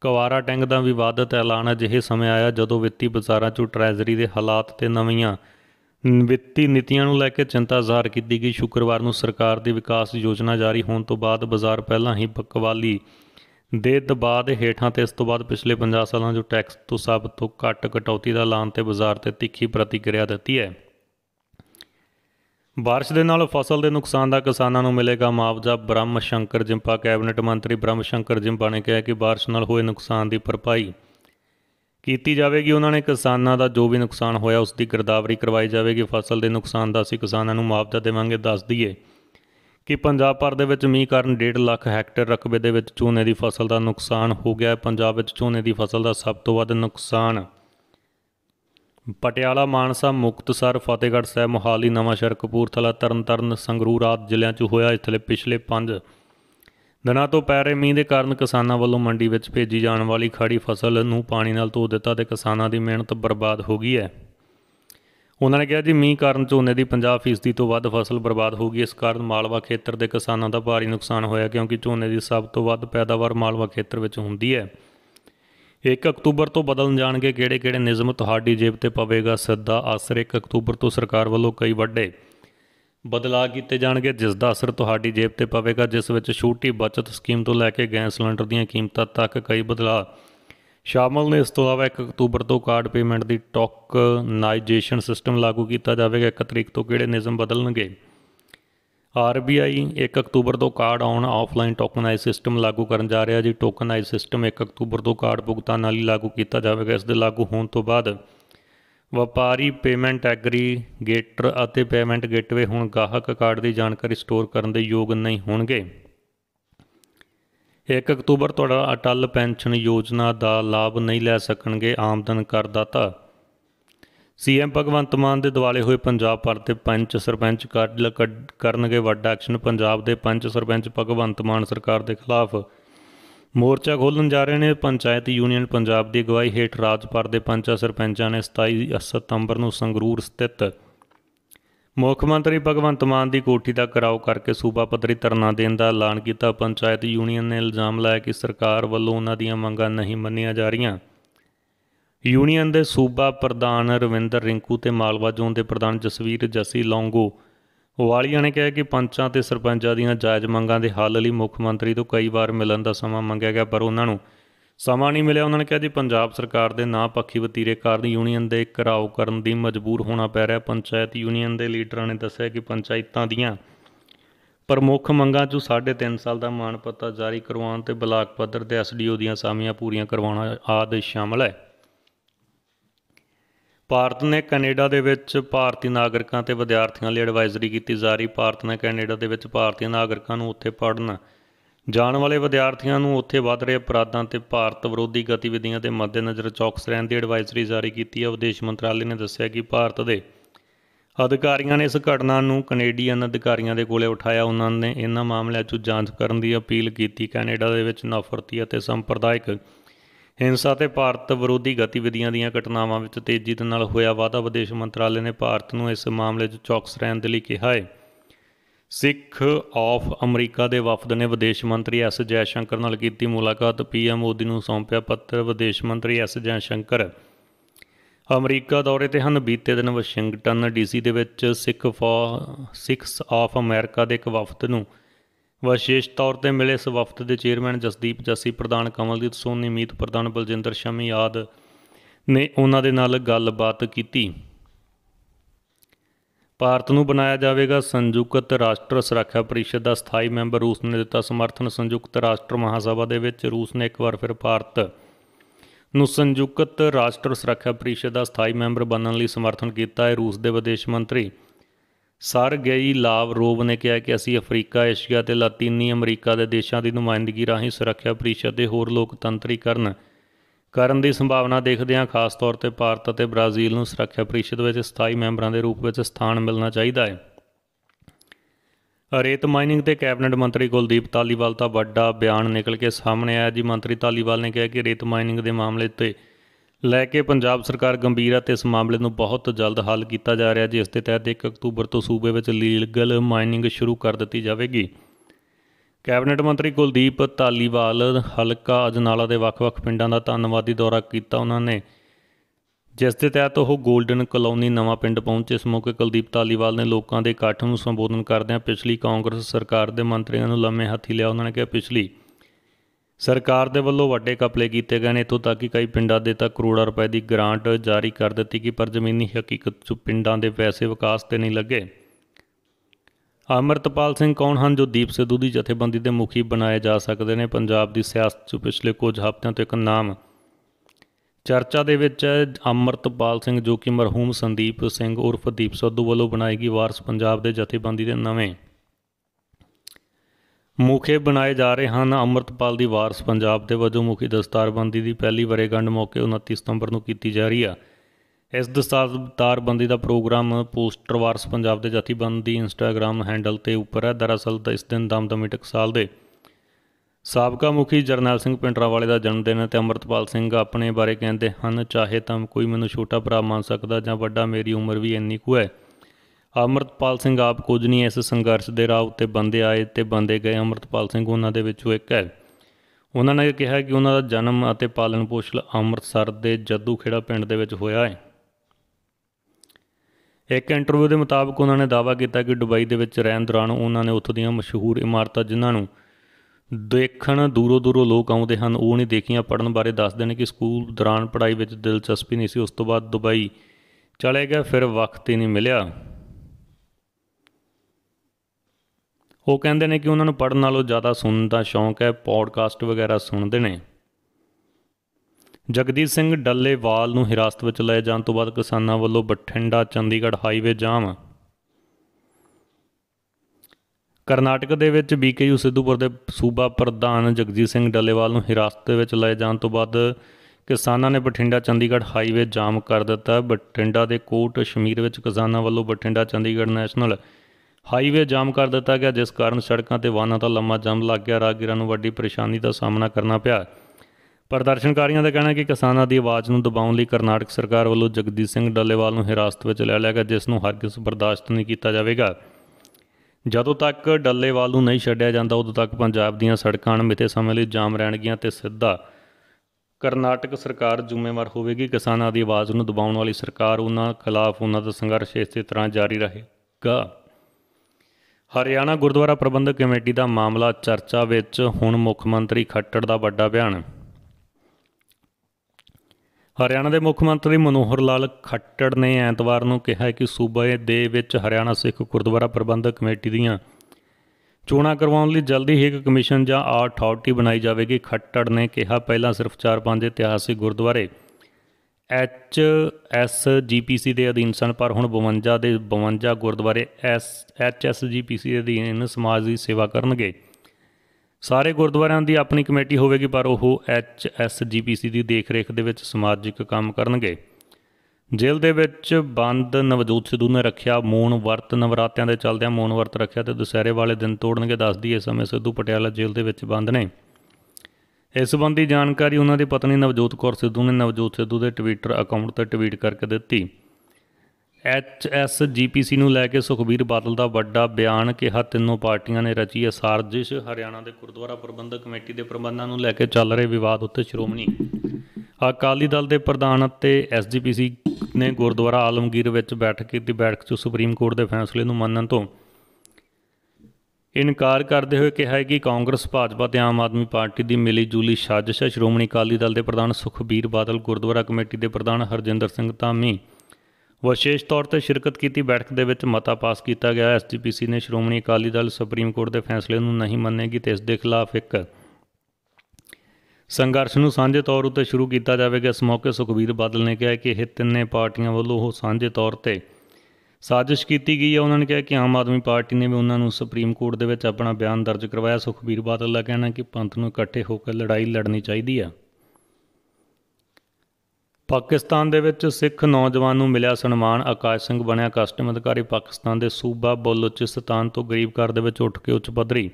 ਕੁਆਰਾ ਟੈਂਗ ਦਾ ਵਿਵਾਦਤ ਐਲਾਨ ਅਜਿਹੇ ਸਮੇਂ ਆਇਆ ਜਦੋਂ ਵਿੱਤੀ ਬਾਜ਼ਾਰਾਂ 'ਚ ਟ੍ਰੈਜ਼ਰੀ ਦੇ ਹਾਲਾਤ ਤੇ ਨਵੀਆਂ ਵਿੱਤੀ ਨੀਤੀਆਂ ਨੂੰ ਲੈ ਕੇ ਚਿੰਤਾ ਜ਼ਾਹਰ ਕੀਤੀ ਗਈ ਸ਼ੁੱਕਰਵਾਰ ਨੂੰ ਸਰਕਾਰ ਦੀ ਵਿਕਾਸ ਯੋਜਨਾ ਜਾਰੀ ਹੋਣ ਤੋਂ ਬਾਅਦ ਬਾਜ਼ਾਰ ਪਹਿਲਾਂ ਹੀ ਬਕਵਾਲੀ ਦੇ ਦਬਾਅ ਦੇ ਹੇਠਾਂ ਤੇ ਇਸ ਤੋਂ ਬਾਅਦ ਪਿਛਲੇ 50 ਸਾਲਾਂ ਜੋ ਟੈਕਸ ਤੋਂ ਸਭ ਤੋਂ ਘੱਟ ਕਟੌਤੀ ਦਾ ਐਲਾਨ ਤੇ ਬਾਜ਼ਾਰ ਤੇ ਤਿੱਖੀ ਪ੍ਰਤੀਕਿਰਿਆ ਦਿੱਤੀ ਹੈ ਬਾਰਿਸ਼ ਦੇ ਨਾਲ ਫਸਲ ਦੇ ਨੁਕਸਾਨ ਦਾ ਕਿਸਾਨਾਂ ਨੂੰ ਮਿਲੇਗਾ ਮੁਆਵਜ਼ਾ ਬ੍ਰਹਮ ਸ਼ੰਕਰ ਜਿੰਪਾ ਕੈਬਨਿਟ ਮੰਤਰੀ ਬ੍ਰਹਮ ਸ਼ੰਕਰ ਜਿੰਪਾ ਨੇ ਕਿਹਾ ਕਿ ਬਾਰਿਸ਼ ਨਾਲ ਹੋਏ ਨੁਕਸਾਨ ਦੀ ਭਰਪਾਈ ਕੀਤੀ ਜਾਵੇਗੀ ਉਹਨਾਂ ਨੇ ਕਿਸਾਨਾਂ ਦਾ ਜੋ ਵੀ ਨੁਕਸਾਨ ਹੋਇਆ ਉਸ ਦੀ ਗਰਦਾਵਰੀ ਕਰਵਾਈ ਜਾਵੇਗੀ ਫਸਲ ਦੇ ਨੁਕਸਾਨ ਦਾ ਅਸੀਂ ਕਿਸਾਨਾਂ ਨੂੰ ਮੁਆਵਜ਼ਾ ਦੇਵਾਂਗੇ ਦੱਸ ਦਈਏ ਕਿ ਪੰਜਾਬ ਭਰ ਦੇ ਵਿੱਚ ਮੀਂਹ ਕਾਰਨ 1.5 ਲੱਖ ਹੈਕਟੇਅਰ ਰਕਬੇ ਦੇ ਵਿੱਚ ਝੋਨੇ ਦੀ ਫਸਲ ਦਾ ਨੁਕਸਾਨ ਹੋ ਗਿਆ ਹੈ ਪੰਜਾਬ ਵਿੱਚ ਝੋਨੇ ਦੀ ਫਸਲ ਦਾ ਸਭ ਤੋਂ ਵੱਧ ਨੁਕਸਾਨ ਪਟਿਆਲਾ ਮਾਨਸਾ ਮੁਕਤਸਰ ਫਤਿਹਗੜ੍ਹ ਸਾਹਿਬ ਮੋਹਾਲੀ ਨਵਾਂਸ਼ਹਿਰ ਕਪੂਰਥਲਾ ਤਰਨਤਾਰਨ ਸੰਗਰੂਰ ਆਦਿ ਜ਼ਿਲ੍ਹਿਆਂ 'ਚ ਹੋਇਆ ਇਸ ਲਈ ਪਿਛਲੇ 5 ਦਿਨਾਂ ਤੋਂ ਪੈ ਰਹੇ ਮੀਂਹ ਦੇ ਕਾਰਨ ਕਿਸਾਨਾਂ ਵੱਲੋਂ ਮੰਡੀ ਵਿੱਚ ਭੇਜੀ ਜਾਣ ਵਾਲੀ ਖਾੜੀ ਫਸਲ ਨੂੰ ਪਾਣੀ ਨਾਲ ਧੋ ਦਿੱਤਾ ਤੇ ਕਿਸਾਨਾਂ ਦੀ ਮਿਹਨਤ ਬਰਬਾਦ ਹੋ ਗਈ ਹੈ ਉਹਨਾਂ ਨੇ ਕਿਹਾ ਜੀ ਮੀਂਹ ਕਾਰਨ ਝੋਨੇ ਦੀ 50% ਤੋਂ ਵੱਧ ਫਸਲ ਬਰਬਾਦ ਹੋ ਗਈ ਇਸ ਕਾਰਨ ਮਾਲਵਾ ਖੇਤਰ ਦੇ ਕਿਸਾਨਾਂ ਦਾ ਭਾਰੀ ਨੁਕਸਾਨ ਹੋਇਆ ਕਿਉਂਕਿ ਝੋਨੇ ਦੀ ਸਭ ਤੋਂ ਵੱਧ ਪੈਦਾਵਾਰ ਮਾਲਵਾ ਖੇਤਰ ਵਿੱਚ ਹੁੰਦੀ ਹੈ 1 ਅਕਤੂਬਰ ਤੋਂ ਬਦਲਣ ਜਾਣਗੇ ਕਿਹੜੇ-ਕਿਹੜੇ ਨਿਯਮ ਤੁਹਾਡੀ ਜੇਬ ਤੇ ਪਵੇਗਾ ਸਿੱਧਾ ਅਸਰ 1 ਅਕਤੂਬਰ ਤੋਂ ਸਰਕਾਰ ਵੱਲੋਂ ਕਈ ਵੱਡੇ ਬਦਲਾਅ ਕੀਤੇ ਜਾਣਗੇ ਜਿਸ ਦਾ ਅਸਰ ਤੁਹਾਡੀ ਜੇਬ ਤੇ ਪਵੇਗਾ ਜਿਸ ਵਿੱਚ ਛੋਟੀ ਬਚਤ ਸਕੀਮ ਤੋਂ ਲੈ ਕੇ ਗੈਸ ਸਿਲੰਡਰ ਦੀਆਂ ਕੀਮਤਾਂ ਤੱਕ ਕਈ ਬਦਲਾਅ ਸ਼ਾਮਲ ਨੇ ਇਸ ਤੋਂ ਇਲਾਵਾ 1 ਅਕਤੂਬਰ ਤੋਂ ਕਾਰਡ ਪੇਮੈਂਟ ਦੀ ਟੋਕਨਾਈਜੇਸ਼ਨ ਸਿਸਟਮ ਲਾਗੂ ਕੀਤਾ ਜਾਵੇਗਾ 1 ਤਰੀਕ ਤੋਂ ਕਿਹੜੇ ਨਿਯਮ ਬਦਲਣਗੇ ਆਰਬੀਆਈ 1 ਅਕਤੂਬਰ ਤੋਂ card on offline tokenize system ਲਾਗੂ ਕਰਨ ਜਾ ਰਿਹਾ ਜੀ ਟੋਕਨਾਈਜ਼ ਸਿਸਟਮ 1 ਅਕਤੂਬਰ ਤੋਂ ਕਾਰਡ ਭੁਗਤਾਨ ਲਈ ਲਾਗੂ ਕੀਤਾ ਜਾਵੇਗਾ ਇਸ ਦੇ ਲਾਗੂ ਹੋਣ ਤੋਂ ਬਾਅਦ ਵਪਾਰੀ ਪੇਮੈਂਟ ਐਗਰੀਗੇਟਰ ਅਤੇ ਪੇਮੈਂਟ ਗੇਟਵੇ ਹੁਣ ਗਾਹਕ ਕਾਰਡ ਦੀ ਜਾਣਕਾਰੀ ਸਟੋਰ ਕਰਨ ਦੇ ਯੋਗ ਨਹੀਂ ਹੋਣਗੇ 1 ਅਕਤੂਬਰ ਤੁਹਾਡਾ ਅਟਲ ਪੈਨਸ਼ਨ ਯੋਜਨਾ ਦਾ ਲਾਭ ਨਹੀਂ ਲੈ ਸਕਣਗੇ ਆਮਦਨ ਕਰਦਾਤਾ ਸੀਐਮ ਭਗਵੰਤ ਮਾਨ ਦੇ ਦਿਵਾਲੇ ਹੋਏ ਪੰਜਾਬ ਪਰ ਤੇ ਪੰਚ ਸਰਪੰਚ ਕਰਨਗੇ ਵੱਡਾ ਐਕਸ਼ਨ ਪੰਜਾਬ ਦੇ ਪੰਚ ਸਰਪੰਚ ਭਗਵੰਤ ਮਾਨ ਸਰਕਾਰ ਦੇ ਖਿਲਾਫ ਮੋਰਚਾ ਖੋਲਣ ਜਾ ਰਹੇ ਨੇ ਪੰਚਾਇਤ ਯੂਨੀਅਨ ਪੰਜਾਬ ਦੀ ਅਗਵਾਈ ਹੇਠ ਰਾਜਪਰ ਦੇ ਪੰਚ ਸਰਪੰਚਾਂ ਨੇ 27 ਸਤੰਬਰ ਨੂੰ ਸੰਗਰੂਰ ਸਥਿਤ ਮੁੱਖ ਮੰਤਰੀ ਭਗਵੰਤ ਮਾਨ ਦੀ ਕੋਠੀ ਦਾ ਕਰਾਓ ਕਰਕੇ ਸੂਬਾ ਪੱਧਰੀ ਧਰਨਾ ਦੇਣ ਦਾ ਐਲਾਨ ਕੀਤਾ ਪੰਚਾਇਤ ਯੂਨੀਅਨ ਨੇ ਇਲਜ਼ਾਮ ਲਾਇਆ ਕਿ ਸਰਕਾਰ ਵੱਲੋਂ ਉਹਨਾਂ ਦੀਆਂ ਮੰਗਾਂ ਨਹੀਂ ਮੰਨੀਆਂ ਜਾ ਰਹੀਆਂ ਯੂਨੀਅਨ ਦੇ ਸੂਬਾ ਪ੍ਰਧਾਨ ਰਵਿੰਦਰ ਰਿੰਕੂ ਤੇ ਮਾਲਵਾ ਜ਼ੋਨ ਦੇ ਪ੍ਰਧਾਨ ਜਸਵੀਰ ਜੱਸੀ ਲੌਂਗੋ ਵਾਲੀਆ ਨੇ ਕਿਹਾ ਕਿ ਪੰਚਾਂ ਤੇ ਸਰਪੰਚਾਂ ਦੀਆਂ ਜਾਇਜ਼ ਮੰਗਾਂ ਦੇ ਹੱਲ ਲਈ ਮੁੱਖ ਮੰਤਰੀ ਤੋਂ ਕਈ ਵਾਰ ਮਿਲਣ ਦਾ ਸਮਾਂ ਮੰਗਿਆ ਗਿਆ ਪਰ ਉਹਨਾਂ ਨੂੰ ਸਮਾਂ ਨਹੀਂ ਮਿਲਿਆ ਉਹਨਾਂ ਨੇ ਕਿਹਾ ਜੀ ਪੰਜਾਬ ਸਰਕਾਰ ਦੇ ਨਾਂ ਪੱਖੀ ਵਤੀਰੇ ਕਾਰਨ ਯੂਨੀਅਨ ਦੇ ਘਰਾਓ ਕਰਨ ਦੀ ਮਜਬੂਰ ਹੋਣਾ ਪੈ ਰਿਹਾ ਪੰਚਾਇਤ ਯੂਨੀਅਨ ਦੇ ਲੀਡਰਾਂ ਨੇ ਦੱਸਿਆ ਕਿ ਪੰਚਾਇਤਾਂ ਦੀਆਂ ਪ੍ਰਮੁੱਖ ਮੰਗਾਂ ਚੋਂ 3.5 ਸਾਲ ਦਾ ਮਾਨ ਪੱਤਾ ਜਾਰੀ ਕਰਵਾਉਣ ਤੇ ਬਲਾਕ ਪੱਧਰ ਤੇ ਐਸਡੀਓ ਦੀਆਂ ਸਾਮੀਆਂ ਪੂਰੀਆਂ ਕਰਵਾਉਣਾ ਆਦਿ ਸ਼ਾਮਲ ਹੈ ਭਾਰਤ ਨੇ ਕੈਨੇਡਾ ਦੇ ਵਿੱਚ ਭਾਰਤੀ ਨਾਗਰਿਕਾਂ ਤੇ ਵਿਦਿਆਰਥੀਆਂ ਲਈ ਐਡਵਾਈਜ਼ਰੀ ਕੀਤੀ ਜਾਰੀ ਭਾਰਤ ਨੇ ਕੈਨੇਡਾ ਦੇ ਵਿੱਚ ਭਾਰਤੀ ਨਾਗਰਿਕਾਂ ਨੂੰ ਉੱਥੇ ਪੜ੍ਹਨ ਜਾਣ ਵਾਲੇ ਵਿਦਿਆਰਥੀਆਂ ਨੂੰ ਉੱਥੇ ਵੱਧ ਰਹੇ ਅਪਰਾਧਾਂ ਤੇ ਭਾਰਤ ਵਿਰੋਧੀ ਗਤੀਵਿਧੀਆਂ ਦੇ ਮੱਦੇਨਜ਼ਰ ਚੌਕਸ ਰਹਿਣ ਦੀ ਐਡਵਾਈਜ਼ਰੀ ਜਾਰੀ ਕੀਤੀ ਹੈ ਵਿਦੇਸ਼ ਮੰਤਰਾਲੇ ਨੇ ਦੱਸਿਆ ਕਿ ਭਾਰਤ ਦੇ ਅਧਿਕਾਰੀਆਂ ਨੇ ਇਸ ਘਟਨਾ ਨੂੰ ਕੈਨੇਡੀਅਨ ਅਧਿਕਾਰੀਆਂ ਦੇ ਕੋਲੇ ਉਠਾਇਆ ਉਹਨਾਂ ਨੇ ਇਹਨਾਂ ਮਾਮਲਿਆਂ 'ਚ ਜਾਂਚ ਕਰਨ ਦੀ ਅਪੀਲ ਕੀਤੀ ਕੈਨੇਡਾ ਦੇ ਵਿੱਚ ਨਫ਼ਰਤੀ ਅਤੇ ਸੰਪਰਦਾਇਕ ਹਿੰਸਾ ਤੇ ਭਾਰਤ ਵਿਰੋਧੀ ਗਤੀਵਿਧੀਆਂ ਦੀਆਂ ਘਟਨਾਵਾਂ ਵਿੱਚ ਤੇਜ਼ੀ ਦੇ ਨਾਲ ਹੋਇਆ ਵਾਧਾ ਵਿਦੇਸ਼ ਮੰਤਰਾਲੇ ਨੇ ਭਾਰਤ ਨੂੰ ਇਸ ਮਾਮਲੇ 'ਚ ਚੌਕਸ ਰਹਿਣ ਦੇ ਲਈ ਕਿਹਾ ਹੈ ਸਿੱਖ ਆਫ ਅਮਰੀਕਾ ਦੇ ਵਫਦ ਨੇ ਵਿਦੇਸ਼ ਮੰਤਰੀ ਐਸ ਜੈਸ਼ੰਕਰ ਨਾਲ ਕੀਤੀ ਮੁਲਾਕਾਤ ਪੀਐਮ ਮੋਦੀ ਨੂੰ ਸੌਂਪਿਆ ਪੱਤਰ ਵਿਦੇਸ਼ ਮੰਤਰੀ ਐਸ ਜੈਸ਼ੰਕਰ ਅਮਰੀਕਾ ਦੌਰੇ ਤੇ ਹਨ ਬੀਤੇ ਦਿਨ ਵਾਸ਼ਿੰਗਟਨ ਡੀਸੀ ਦੇ ਵਿੱਚ ਸਿੱਖ ਫਾ ਸਿਕਸ ਆਫ ਅਮਰੀਕਾ ਦੇ ਇੱਕ ਵਫਦ ਨੂੰ ਵਿਸ਼ੇਸ਼ ਤੌਰ ਤੇ ਮਿਲੇ ਇਸ ਵਫਤ ਦੇ ਚੇਅਰਮੈਨ ਜਸਦੀਪ ਜੱਸੀ ਪ੍ਰਧਾਨ ਕਮਲਦੀਪ ਸੋਨੀ ਮੀਤ ਪ੍ਰਧਾਨ ਬਲਜਿੰਦਰ ਸ਼ਮੀ ਆਦ ਨੇ ਉਹਨਾਂ ਦੇ ਨਾਲ ਗੱਲਬਾਤ ਕੀਤੀ ਭਾਰਤ ਨੂੰ ਬਣਾਇਆ ਜਾਵੇਗਾ ਸੰਯੁਕਤ ਰਾਸ਼ਟਰ ਸੁਰੱਖਿਆ ਪਰਿਸ਼ਦ ਦਾ ਸਥਾਈ ਮੈਂਬਰ ਰੂਸ ਨੇ ਦਿੱਤਾ ਸਮਰਥਨ ਸੰਯੁਕਤ ਰਾਸ਼ਟਰ ਮਹਾਸਭਾ ਦੇ ਵਿੱਚ ਰੂਸ ਨੇ ਇੱਕ ਵਾਰ ਫਿਰ ਭਾਰਤ ਨੂੰ ਸੰਯੁਕਤ ਰਾਸ਼ਟਰ ਸੁਰੱਖਿਆ ਪਰਿਸ਼ਦ ਦਾ ਸਥਾਈ ਮੈਂਬਰ ਬਣਨ ਲਈ ਸਮਰਥਨ ਕੀਤਾ ਹੈ ਰੂਸ ਦੇ ਵਿਦੇਸ਼ ਮੰਤਰੀ ਸਰ ਲਾਵ ਰੋਬ ਨੇ ਕਿਹਾ ਕਿ ਅਸੀਂ ਅਫਰੀਕਾ, ਏਸ਼ੀਆ ਤੇ ਲਾਤੀਨੀ ਅਮਰੀਕਾ ਦੇ ਦੇਸ਼ਾਂ ਦੀ ਨੁਮਾਇੰਦਗੀ ਰਾਹੀਂ ਸੁਰੱਖਿਆ ਪਰਿਸ਼ਦ ਦੇ ਹੋਰ ਲੋਕਤੰਤਰੀਕਰਨ ਕਰਨ ਦੀ ਸੰਭਾਵਨਾ ਦੇਖਦੇ ਹਾਂ ਖਾਸ ਤੌਰ ਤੇ ਭਾਰਤ ਅਤੇ ਬ੍ਰਾਜ਼ੀਲ ਨੂੰ ਸੁਰੱਖਿਆ ਪਰਿਸ਼ਦ ਵਿੱਚ ਸਥਾਈ ਮੈਂਬਰਾਂ ਦੇ ਰੂਪ ਵਿੱਚ ਸਥਾਨ ਮਿਲਣਾ ਚਾਹੀਦਾ ਹੈ ਰੇਤ ਮਾਈਨਿੰਗ ਤੇ ਕੈਬਨਿਟ ਮੰਤਰੀ ਕੁਲਦੀਪ ਤਾਲੀਵਾਲ ਦਾ ਵੱਡਾ ਬਿਆਨ ਨਿਕਲ ਕੇ ਸਾਹਮਣੇ ਆਇਆ ਜੀ ਮੰਤਰੀ ਤਾਲੀਵਾਲ ਨੇ ਕਿਹਾ ਕਿ ਰੇਤ ਮਾਈਨਿੰਗ ਦੇ ਮਾਮਲੇ ਤੇ ਲੈ ਕੇ ਪੰਜਾਬ ਸਰਕਾਰ ਗੰਭੀਰ ਅਤੇ ਇਸ ਮਾਮਲੇ ਨੂੰ ਬਹੁਤ ਜਲਦ ਹੱਲ ਕੀਤਾ ਜਾ ਰਿਹਾ ਜਿਸ ਦੇ ਤਹਿਤ 1 ਅਕਤੂਬਰ ਤੋਂ ਸੂਬੇ ਵਿੱਚ ਲੀਗਲ ਮਾਈਨਿੰਗ ਸ਼ੁਰੂ ਕਰ ਦਿੱਤੀ ਜਾਵੇਗੀ ਕੈਬਨਿਟ ਮੰਤਰੀ ਕੁਲਦੀਪ ਤਾਲੀਵਾਲ ਹਲਕਾ ਅਜਨਾਲਾ ਦੇ ਵੱਖ-ਵੱਖ ਪਿੰਡਾਂ ਦਾ ਧੰਨਵਾਦੀ ਦੌਰਾ ਕੀਤਾ ਉਹਨਾਂ ਨੇ ਜਿਸ ਦੇ ਤਹਿਤ ਉਹ 골ਡਨ ਕਲੋਨੀ ਨਵਾਂ ਪਿੰਡ ਪਹੁੰਚੇ ਇਸ ਮੌਕੇ ਕੁਲਦੀਪ ਤਾਲੀਵਾਲ ਨੇ ਲੋਕਾਂ ਦੇ ਇਕੱਠ ਨੂੰ ਸੰਬੋਧਨ ਕਰਦਿਆਂ ਪਿਛਲੀ ਕਾਂਗਰਸ ਸਰਕਾਰ ਦੇ ਮੰਤਰੀਆਂ ਨੂੰ ਲੰਮੇ ਹੱਥੀ ਲਿਆ ਉਹਨਾਂ ਨੇ ਕਿਹਾ ਪਿਛਲੀ ਸਰਕਾਰ ਦੇ ਵੱਲੋਂ ਵੱਡੇ ਕਪਲੇ ਕੀਤੇ ਗਏ ਨੇ ਇਤੋਂ ਤੱਕ ਕਿ ਕਈ ਪਿੰਡਾਂ ਦੇ ਤਾਂ ਕਰੋੜਾਂ ਰੁਪਏ ਦੀ ਗ੍ਰਾਂਟ ਜਾਰੀ ਕਰ ਦਿੱਤੀ ਕਿ ਪਰ ਜ਼ਮੀਨੀ ਹਕੀਕਤ 'ਚ ਪਿੰਡਾਂ ਦੇ ਪੈਸੇ ਵਿਕਾਸ ਤੇ ਨਹੀਂ ਲੱਗੇ ਅਮਰਤਪਾਲ ਸਿੰਘ ਕੌਣ ਹਨ ਜੋ ਦੀਪ ਸਿੱਧੂ ਦੀ ਜਥੇਬੰਦੀ ਦੇ ਮੁਖੀ ਬਣਾਏ ਜਾ ਸਕਦੇ ਨੇ ਪੰਜਾਬ ਦੀ ਸਿਆਸਤ 'ਚ ਪਿਛਲੇ ਕੁਝ ਹਫ਼ਤਿਆਂ ਤੋਂ ਇੱਕ ਨਾਮ ਚਰਚਾ ਦੇ ਵਿੱਚ ਹੈ ਅਮਰਤਪਾਲ ਸਿੰਘ ਜੋ ਕਿ ਮਰਹੂਮ ਸੰਦੀਪ ਸਿੰਘ ਉਰਫ ਦੀਪ ਸਿੱਧੂ ਵੱਲੋਂ ਬਣਾਈ ਗਈ ਵਾਰਸ ਪੰਜਾਬ ਦੇ ਜਥੇਬੰਦੀ ਦੇ ਨਵੇਂ ਮੁਖੇ ਬਣਾਏ ਜਾ ਰਹੇ ਹਨ ਅਮਰਤਪਾਲ ਦੀ ਵਾਰਸ ਪੰਜਾਬ ਦੇ ਵਜੋਂ ਮੁਖੀ ਦਸਤਾਰਬੰਦੀ ਦੀ ਪਹਿਲੀ ਵਰੇਗੰਢ ਮੌਕੇ 29 ਸਤੰਬਰ ਨੂੰ ਕੀਤੀ ਜਾ ਰਹੀ ਆ ਇਸ ਦਸਤਾਰਬੰਦੀ ਦਾ ਪ੍ਰੋਗਰਾਮ ਪੋਸਟਰ ਵਾਰਸ ਪੰਜਾਬ ਦੇ ਜਥੇਬੰਦ ਦੀ ਇੰਸਟਾਗ੍ਰam ਹੈਂਡਲ ਤੇ ਉੱਪਰ ਹੈ ਦਰਅਸਲ ਇਸ ਦਿਨ ਦਮਦਮੀ ਟਕਸਾਲ ਦੇ ਸਾਬਕਾ ਮੁਖੀ ਜਰਨੈਲ ਸਿੰਘ ਪਿੰਡਰਾਵਾਲੇ ਦਾ ਜਨਮ ਦਿਨ ਹੈ ਤੇ ਅਮਰਤਪਾਲ ਸਿੰਘ ਆਪਣੇ ਬਾਰੇ ਕਹਿੰਦੇ ਹਨ ਚਾਹੇ ਤਾਂ ਕੋਈ ਮੈਨੂੰ ਛੋਟਾ ਭਰਾ ਮੰਨ ਸਕਦਾ ਜਾਂ ਵੱਡਾ ਮੇਰੀ ਉਮਰ ਵੀ ਇੰਨੀ ਕੁ ਹੈ ਅਮਰਤਪਾਲ ਸਿੰਘ ਆਪ ਕੁਝ ਨਹੀਂ ਇਸ ਸੰਘਰਸ਼ ਦੇ ਰਾਹ ਉੱਤੇ ਬੰਦੇ ਆਏ ਤੇ ਬੰਦੇ ਗਏ ਅਮਰਤਪਾਲ ਸਿੰਘ ਉਹਨਾਂ ਦੇ ਵਿੱਚੋਂ ਇੱਕ ਹੈ ਉਹਨਾਂ ਨੇ ਕਿਹਾ ਕਿ ਉਹਨਾਂ ਦਾ ਜਨਮ ਅਤੇ ਪਾਲਣ ਪੋਸ਼ਣ ਅੰਮ੍ਰਿਤਸਰ ਦੇ ਜੱਦੂਖੇੜਾ ਪਿੰਡ ਦੇ ਵਿੱਚ ਹੋਇਆ ਹੈ ਇੱਕ ਇੰਟਰਵਿਊ ਦੇ ਮੁਤਾਬਕ ਉਹਨਾਂ ਨੇ ਦਾਅਵਾ ਕੀਤਾ ਕਿ ਦੁਬਈ ਦੇ ਵਿੱਚ ਰਹਿਣ ਦੌਰਾਨ ਉਹਨਾਂ ਨੇ ਉੱਥੋਂ ਦੀਆਂ ਮਸ਼ਹੂਰ ਇਮਾਰਤਾਂ ਜਿਨ੍ਹਾਂ ਨੂੰ ਦੇਖਣ ਦੂਰੋਂ ਦੂਰੋਂ ਲੋਕ ਆਉਂਦੇ ਹਨ ਉਹ ਨਹੀਂ ਦੇਖੀਆਂ ਪੜਨ ਬਾਰੇ ਦੱਸਦੇ ਨੇ ਕਿ ਸਕੂਲ ਦੌਰਾਨ ਪੜ੍ਹਾਈ ਵਿੱਚ ਦਿਲਚਸਪੀ ਨਹੀਂ ਸੀ ਉਸ ਤੋਂ ਬਾਅਦ ਦੁਬਈ ਚਲੇ ਗਿਆ ਫਿਰ ਵਕਤ ਹੀ ਨਹੀਂ ਮਿਲਿਆ ਉਹ ਕਹਿੰਦੇ ਨੇ ਕਿ ਉਹਨਾਂ ਨੂੰ ਪੜਨ ਨਾਲੋਂ ਜ਼ਿਆਦਾ ਸੁਣਨ ਦਾ ਸ਼ੌਂਕ ਹੈ ਪੌਡਕਾਸਟ ਵਗੈਰਾ ਸੁਣਦੇ ਨੇ ਜਗਦੀਪ ਸਿੰਘ ਡੱਲੇਵਾਲ ਨੂੰ ਹਿਰਾਸਤ ਵਿੱਚ ਲਏ ਜਾਣ ਤੋਂ ਬਾਅਦ ਕਿਸਾਨਾਂ ਵੱਲੋਂ ਬਠਿੰਡਾ ਚੰਡੀਗੜ੍ਹ ਹਾਈਵੇ ਜਾਮ ਕਰਨਾਟਕ ਦੇ ਵਿੱਚ ਬੀਕੇਯੂ ਸਿੱਧੂਪੁਰ ਦੇ ਸੂਬਾ ਪ੍ਰਧਾਨ ਜਗਜੀਤ ਸਿੰਘ ਡੱਲੇਵਾਲ ਨੂੰ ਹਿਰਾਸਤ ਦੇ ਵਿੱਚ ਲਏ ਜਾਣ ਤੋਂ ਬਾਅਦ ਕਿਸਾਨਾਂ ਨੇ ਬਠਿੰਡਾ ਚੰਡੀਗੜ੍ਹ ਹਾਈਵੇ ਜਾਮ ਕਰ ਦਿੱਤਾ ਬਠਿੰਡਾ ਦੇ ਕੋਟ ਸ਼ਮੀਰ ਵਿੱਚ ਕਿਸਾਨਾਂ ਵੱਲੋਂ ਬਠਿੰਡਾ ਚੰਡੀਗੜ੍ਹ ਨੈਸ਼ਨਲ ਹਾਈਵੇ ਜਾਮ ਕਰ ਦਿੱਤਾ ਗਿਆ ਜਿਸ ਕਾਰਨ ਸੜਕਾਂ ਤੇ ਵਾਹਨਾਂ ਦਾ ਲੰਮਾ ਜਾਮ ਲੱਗ ਗਿਆ ਰਾਗੀਰਾਂ ਨੂੰ ਵੱਡੀ ਪਰੇਸ਼ਾਨੀ ਦਾ ਸਾਹਮਣਾ ਕਰਨਾ ਪਿਆ ਪ੍ਰਦਰਸ਼ਨਕਾਰੀਆਂ ਦਾ ਕਹਿਣਾ ਹੈ ਕਿ ਕਿਸਾਨਾਂ ਦੀ ਆਵਾਜ਼ ਨੂੰ ਦਬਾਉਣ ਲਈ ਕਰਨਾਟਕ ਸਰਕਾਰ ਵੱਲੋਂ ਜਗਦੀਪ ਸਿੰਘ ਡੱਲੇਵਾਲ ਨੂੰ ਹਿਰਾਸਤ ਵਿੱਚ ਲੈ ਲਿਆ ਗਿਆ ਜਿਸ ਨੂੰ ਹਰਗਿਜ਼ ਬਰਦਾਸ਼ਤ ਨਹੀਂ ਕੀਤਾ ਜਾਵੇਗਾ ਜਦੋਂ ਤੱਕ ਡੱਲੇਵਾਲ ਨੂੰ ਨਹੀਂ ਛੱਡਿਆ ਜਾਂਦਾ ਉਦੋਂ ਤੱਕ ਪੰਜਾਬ ਦੀਆਂ ਸੜਕਾਂ ਮਿੱਥੇ ਸਮੇਂ ਲਈ ਜਾਮ ਰਹਿਣਗੀਆਂ ਤੇ ਸਿੱਧਾ ਕਰਨਾਟਕ ਸਰਕਾਰ ਜ਼ਿੰਮੇਵਾਰ ਹੋਵੇਗੀ ਕਿਸਾਨਾਂ ਦੀ ਆਵਾਜ਼ ਨੂੰ ਦਬਾਉਣ ਵਾਲੀ ਸਰਕਾਰ ਉਹਨਾਂ ਖਿਲਾਫ ਉਹਨਾਂ ਦਾ ਸੰਘਰਸ਼ ਇਸੇ ਤਰ੍ਹਾਂ ਜਾਰੀ ਰਹੇਗਾ ਹਰਿਆਣਾ ਗੁਰਦੁਆਰਾ ਪ੍ਰਬੰਧਕ ਕਮੇਟੀ ਦਾ ਮਾਮਲਾ ਚਰਚਾ ਵਿੱਚ ਹੁਣ ਮੁੱਖ ਮੰਤਰੀ ਖੱਟੜ ਦਾ ਵੱਡਾ ਬਿਆਨ ਹਰਿਆਣਾ ਦੇ ਮੁੱਖ ਮੰਤਰੀ ਮਨੋਹਰ ਲਾਲ ਖੱਟੜ ਨੇ ਐਤਵਾਰ ਨੂੰ ਕਿਹਾ ਕਿ ਸੂਬੇ ਦੇ ਵਿੱਚ ਹਰਿਆਣਾ ਸਿੱਖ ਗੁਰਦੁਆਰਾ ਪ੍ਰਬੰਧਕ ਕਮੇਟੀ ਦੀਆਂ ਚੋਣਾਂ ਕਰਵਾਉਣ ਲਈ ਜਲਦੀ ਹੀ ਇੱਕ ਕਮਿਸ਼ਨ ਜਾਂ ਅਥਾਰਟੀ ਬਣਾਈ ਜਾਵੇਗੀ ਖੱਟੜ ਨੇ ਕਿਹਾ ਪਹਿਲਾਂ ਸਿਰਫ 4-5 ਇਤਿਹਾਸਿਕ ਗੁਰਦੁਆਰੇ ਐਚ ਐਸ ਜੀ ਪੀ ਸੀ ਦੇ ਅਧੀਨ ਸਨ ਪਰ ਹੁਣ 52 ਦੇ 52 ਗੁਰਦੁਆਰੇ ਐਸ ਐਚ ਐਸ ਜੀ ਪੀ ਸੀ ਦੇ ਅਧੀਨ ਸਮਾਜ ਦੀ ਸੇਵਾ ਕਰਨਗੇ ਸਾਰੇ ਗੁਰਦੁਆਰਿਆਂ ਦੀ ਆਪਣੀ ਕਮੇਟੀ ਹੋਵੇਗੀ ਪਰ ਉਹ ਐਚ ਐਸ ਜੀ ਪੀ ਸੀ ਦੀ ਦੇਖਰੇਖ ਦੇ ਵਿੱਚ ਸਮਾਜਿਕ ਕੰਮ ਕਰਨਗੇ ਜੇਲ੍ਹ ਦੇ ਵਿੱਚ ਬੰਦ ਨਵਜੋਤ ਸਿੱਧੂ ਨੇ ਰੱਖਿਆ ਮੋਨ ਵਰਤ ਨਵਰਾਤਿਆਂ ਦੇ ਚੱਲਦਿਆਂ ਮੋਨ ਵਰਤ ਰੱਖਿਆ ਤੇ ਦੁਸਹਿਰੇ ਵਾਲੇ ਦਿਨ ਤੋੜਨਗੇ ਦੱਸਦੀ ਇਸ ਸਮੇਂ ਸਿੱਧੂ ਪਟਿਆਲਾ ਜੇਲ੍ਹ ਦੇ ਵਿੱਚ ਬੰਦ ਨੇ ਇਸ ਸੰਬੰਧੀ ਜਾਣਕਾਰੀ ਉਹਨਾਂ ਦੀ ਪਤਨੀ ਨਵਜੋਤ ਕੌਰ ਸਿੱਧੂ ਨੇ ਨਵਜੋਤ ਸਿੱਧੂ ਦੇ ਟਵਿੱਟਰ ਅਕਾਊਂਟ ਤੇ ਟਵੀਟ ਕਰਕੇ ਦਿੱਤੀ ਐਚਐਸਜੀਪੀਸੀ ਨੂੰ ਲੈ ਕੇ ਸੁਖਬੀਰ ਬਾਦਲ ਦਾ ਵੱਡਾ ਬਿਆਨ ਕਿਹਾ ਤਿੰਨੋਂ ਪਾਰਟੀਆਂ ਨੇ ਰਚੀ ਹੈ ਹਰਿਆਣਾ ਦੇ ਗੁਰਦੁਆਰਾ ਪ੍ਰਬੰਧਕ ਕਮੇਟੀ ਦੇ ਪ੍ਰਬੰਧਾਂ ਨੂੰ ਲੈ ਕੇ ਚੱਲ ਰਹੇ ਵਿਵਾਦ ਉੱਤੇ ਸ਼੍ਰੋਮਣੀ ਅਕਾਲੀ ਦਲ ਦੇ ਪ੍ਰਧਾਨ ਅਤੇ ਐਸਜੀਪੀਸੀ ਨੇ ਗੁਰਦੁਆਰਾ ਆਲਮਗੀਰ ਵਿੱਚ ਬੈਠਕ ਕੀਤੀ ਬੈਠਕ 'ਚ ਸੁਪਰੀਮ ਕੋਰਟ ਦੇ ਫੈਸਲੇ ਨੂੰ ਮੰਨਣ ਤੋਂ ਇਨਕਾਰ ਕਰਦੇ ਹੋਏ ਕਿਹਾ ਹੈ ਕਿ ਕਾਂਗਰਸ ਭਾਜਪਾ ਤੇ ਆਮ ਆਦਮੀ ਪਾਰਟੀ ਦੀ ਮਿਲੀ ਜੁਲੀ ਸਾਜ਼ਿਸ਼ ਹੈ ਸ਼੍ਰੋਮਣੀ ਅਕਾਲੀ ਦਲ ਦੇ ਪ੍ਰਧਾਨ ਸੁਖਬੀਰ ਬਾਦਲ ਗੁਰਦੁਆਰਾ ਕਮੇਟੀ ਦੇ ਪ੍ਰਧਾਨ ਹਰਜਿੰਦਰ ਸਿੰਘ ਧਾਮੀ ਵਿਸ਼ੇਸ਼ ਤੌਰ ਤੇ ਸ਼ਿਰਕਤ ਕੀਤੀ ਬੈਠਕ ਦੇ ਵਿੱਚ ਮਤਾ ਪਾਸ ਕੀਤਾ ਗਿਆ ਐਸਜੀਪੀਸੀ ਨੇ ਸ਼੍ਰੋਮਣੀ ਅਕਾਲੀ ਦਲ ਸੁਪਰੀਮ ਕੋਰਟ ਦੇ ਫੈਸਲੇ ਨੂੰ ਨਹੀਂ ਮੰਨੇਗੀ ਤੇ ਇਸ ਦੇ ਖਿਲਾਫ ਇੱਕ ਸੰਘਰਸ਼ ਨੂੰ ਸਾਂਝੇ ਤੌਰ ਉੱਤੇ ਸ਼ੁਰੂ ਕੀਤਾ ਜਾਵੇਗਾ ਇਸ ਮੌਕੇ ਸੁਖਬੀਰ ਬਾਦਲ ਨੇ ਕਿਹਾ ਕਿ ਇਹ ਤਿੰਨੇ ਪਾਰਟੀਆਂ ਵੱਲੋਂ ਉਹ ਸਾਂਝੇ ਤੌਰ ਤੇ ਸਾਜ਼ਿਸ਼ ਕੀਤੀ ਗਈ ਹੈ ਉਹਨਾਂ ਨੇ ਕਿਹਾ ਕਿ ਆਮ ਆਦਮੀ ਪਾਰਟੀ ਨੇ ਵੀ ਉਹਨਾਂ ਨੂੰ ਸੁਪਰੀਮ ਕੋਰਟ ਦੇ ਵਿੱਚ ਆਪਣਾ ਬਿਆਨ ਦਰਜ ਕਰਵਾਇਆ ਸੁਖਬੀਰ ਬਾਦਲ ਦਾ ਕਹਿਣਾ ਕਿ ਪੰਥ ਨੂੰ ਇਕੱਠੇ ਹੋ ਕੇ ਲੜਾਈ ਲੜਨੀ ਚਾਹੀਦੀ ਆ ਪਾਕਿਸਤਾਨ ਦੇ ਵਿੱਚ ਸਿੱਖ ਨੌਜਵਾਨ ਨੂੰ ਮਿਲਿਆ ਸਨਮਾਨ ਆਕਾਸ਼ ਸਿੰਘ ਬਣਿਆ ਕਸਟਮ ਅਧਿਕਾਰੀ ਪਾਕਿਸਤਾਨ ਦੇ ਸੂਬਾ ਬਲੋਚਿਸਤਾਨ ਤੋਂ ਗਰੀਬ ਘਰ ਦੇ ਵਿੱਚ ਉੱਠ ਕੇ ਉੱਚ ਪਦਰੀ